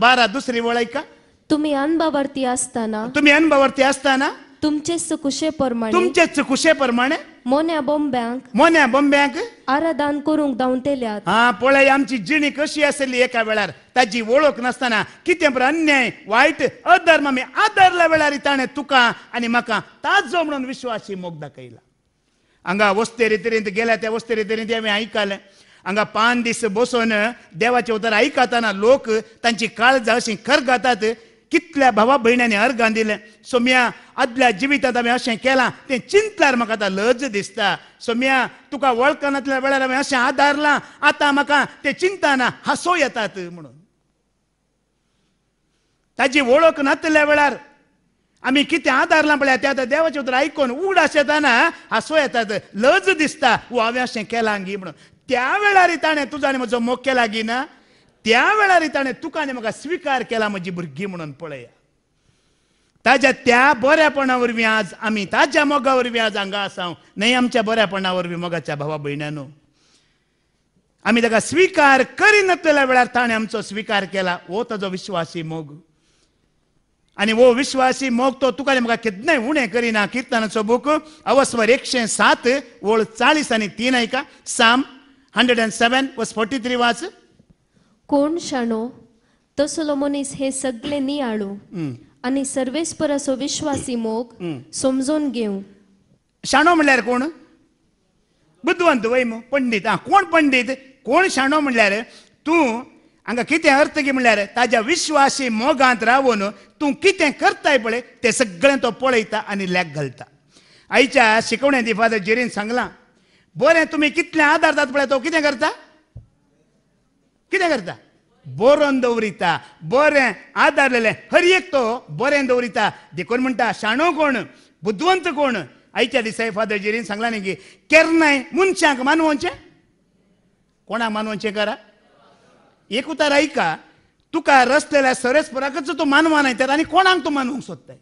बारा दुसरी वळयका तुम्ही अनुभवार्थी असताना तुम्ही अनुभवार्थी असताना तुमचे सुकुशे प्रमाणे तुमचे सुकुशे प्रमाणे मोन्या बोंब्यांक मोन्या बोंब्यांक आराधन करूंक दावतेल्या हा पळय आमची जिणी कशी आसली एका वेळार ताजी ओळख नसताना कितें बरं अन्याय वायट अधर्म मी आदरल्या वेळार ताणें तुका आणि म्हाका ताजो म्हणून विश्वासी मोग दाखयला हांगा वस्ते रितीन गेल्या त्या वस्ते रितीन हांवें आयकले हांगा पान दीस बसून देवाचे उतर आयकताना लोक तांची काळजा अशी घातात कितल्या भावा भयणांनी अर्गां दिले सोम्या आदल्या जिवितांत हांवें अशें केलां तें चिंतल्यार म्हाका आतां लज दिसता सोम्या तुका वळखनांतल्या वेळार हांवें अशें आदारलां आतां म्हाका तें चिंताना हांसो येतात म्हणून ताजी वळख नातल्या वेळार आमी कितें आदारलां म्हळ्यार तें आतां देवाचें उतर आयकून उडास येताना हांसो येतात लज दिसता वो हांवें अशें केलां गी म्हणून त्या वेळार ताणें तुजो आनी म्हजो मोग केला गी ना त्या वेळारी ताणें आनी म्हाका स्विकार केला म्हजी भुरगीं म्हणून पळया ताज्या त्या बऱ्यापणा वरवीं आज आमी ताज्या मोगा वरवीं आज हांगा आसा न्हय आमच्या बऱ्यापणा वरवीं मोगाच्या भावा आम्ही आमी ताका स्विकार करिनातल्या वेळार ताणें आमचो स्विकार केला हो ताजो विश्वासी मोग आणि वो विश्वासी मोग तो तुका म्हाका केदनाय उणें करिना किर्तनाचो बूक अवस्वर एकशे सात ओळ चाळीस आनी तीन आयका साम हंड्रेड अँड सेवन वस फोर्टी थ्री वाच कोण शाणो तो मनीस हे सगळे नियाळू आणि सर्वेस्पर विश्वासी मोग समजून घेऊ शाणो म्हणल्यार कोण बुद्धवंत वैम पंडित आ कोण पंडित कोण शाणो म्हणल्यार तू हांगा कितें अर्थ घे म्हणल्यार ताज्या विश्वासी मोगांत रावून तूं कितें करताय पळय तें सगळें तो पळयता आनी लॅक घालता आयच्या शिकवण्या फादर जेरीन सांगलां बरें तुमी कितले आदार जाता पळय तो कितें करता कितें करता बरोवन दवरिता बरें आदारलेलें हर एक तो बरें दवरिता देखून म्हणटा शाणो कोण बुद्धवंत कोण आयच्या दिसा फादर जेरीन सांगला न्ही की केरनाय मनशांक मानवचे कोणाक मानवचे करा एक उतार आयका तुका रसलेल्या सरेस्पराकच तूं मानवान आयतात आनी कोणाक तूं मानवंक सोदताय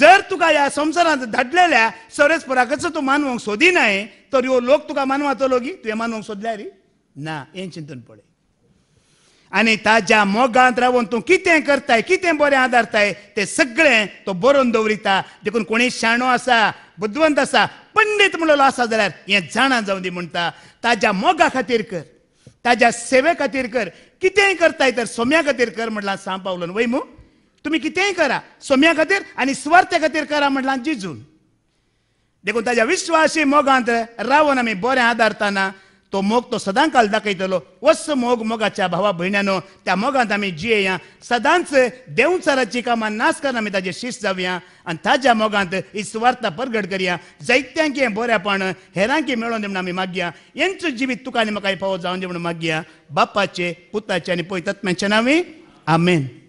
जर तुका ह्या संवसारांत धाडलेल्या सरेस्पराकच तूं मानवंक सोदिनाय तर ह्यो लोक तुका मानवातलो गी तुवें मानवंक सोदल्या री ना हें चिंतून पळय आनी ताज्या मोगांत रावून तूं कितें करताय कितें बरें आदारताय तें सगळें तो बरोवन दवरिता देखून कोणी शाणो आसा बुद्धवंत आसा पंडीत म्हणलो आसा जाल्यार हें जाणा जावं दी म्हणटा ताज्या मोगा खातीर कर ताज्या सेवे खातीर कर कितेंय करताय तर सोम्या खातीर कर म्हणला सांग पावलो वय मू तुम्ही कितेंय करा सोम्या खातीर आनी स्वार्थ खातीर करा म्हणला जिजून देखून ताज्या विश्वासी मोगांत रावून आमी बरें आदारताना तो मोग तो काल दाखयतलो वस्स मोग मोगाच्या भावा भयण्यानो त्या मोगांत आमी जियेया सदांच देवचाराची कामां नास करून आमी ताजे शिस्त जावया आनी ताज्या मोगांत ही सुवार्थ परगट करया जैत्यांक हें बोऱ्यापण हेरांकी मेळोन दे म्हणून आमी मागया यांचो जिवीत तुका आनी म्हाका फावो जावन दे म्हणून मागया बापाचे पुताचे आनी पळय आमेन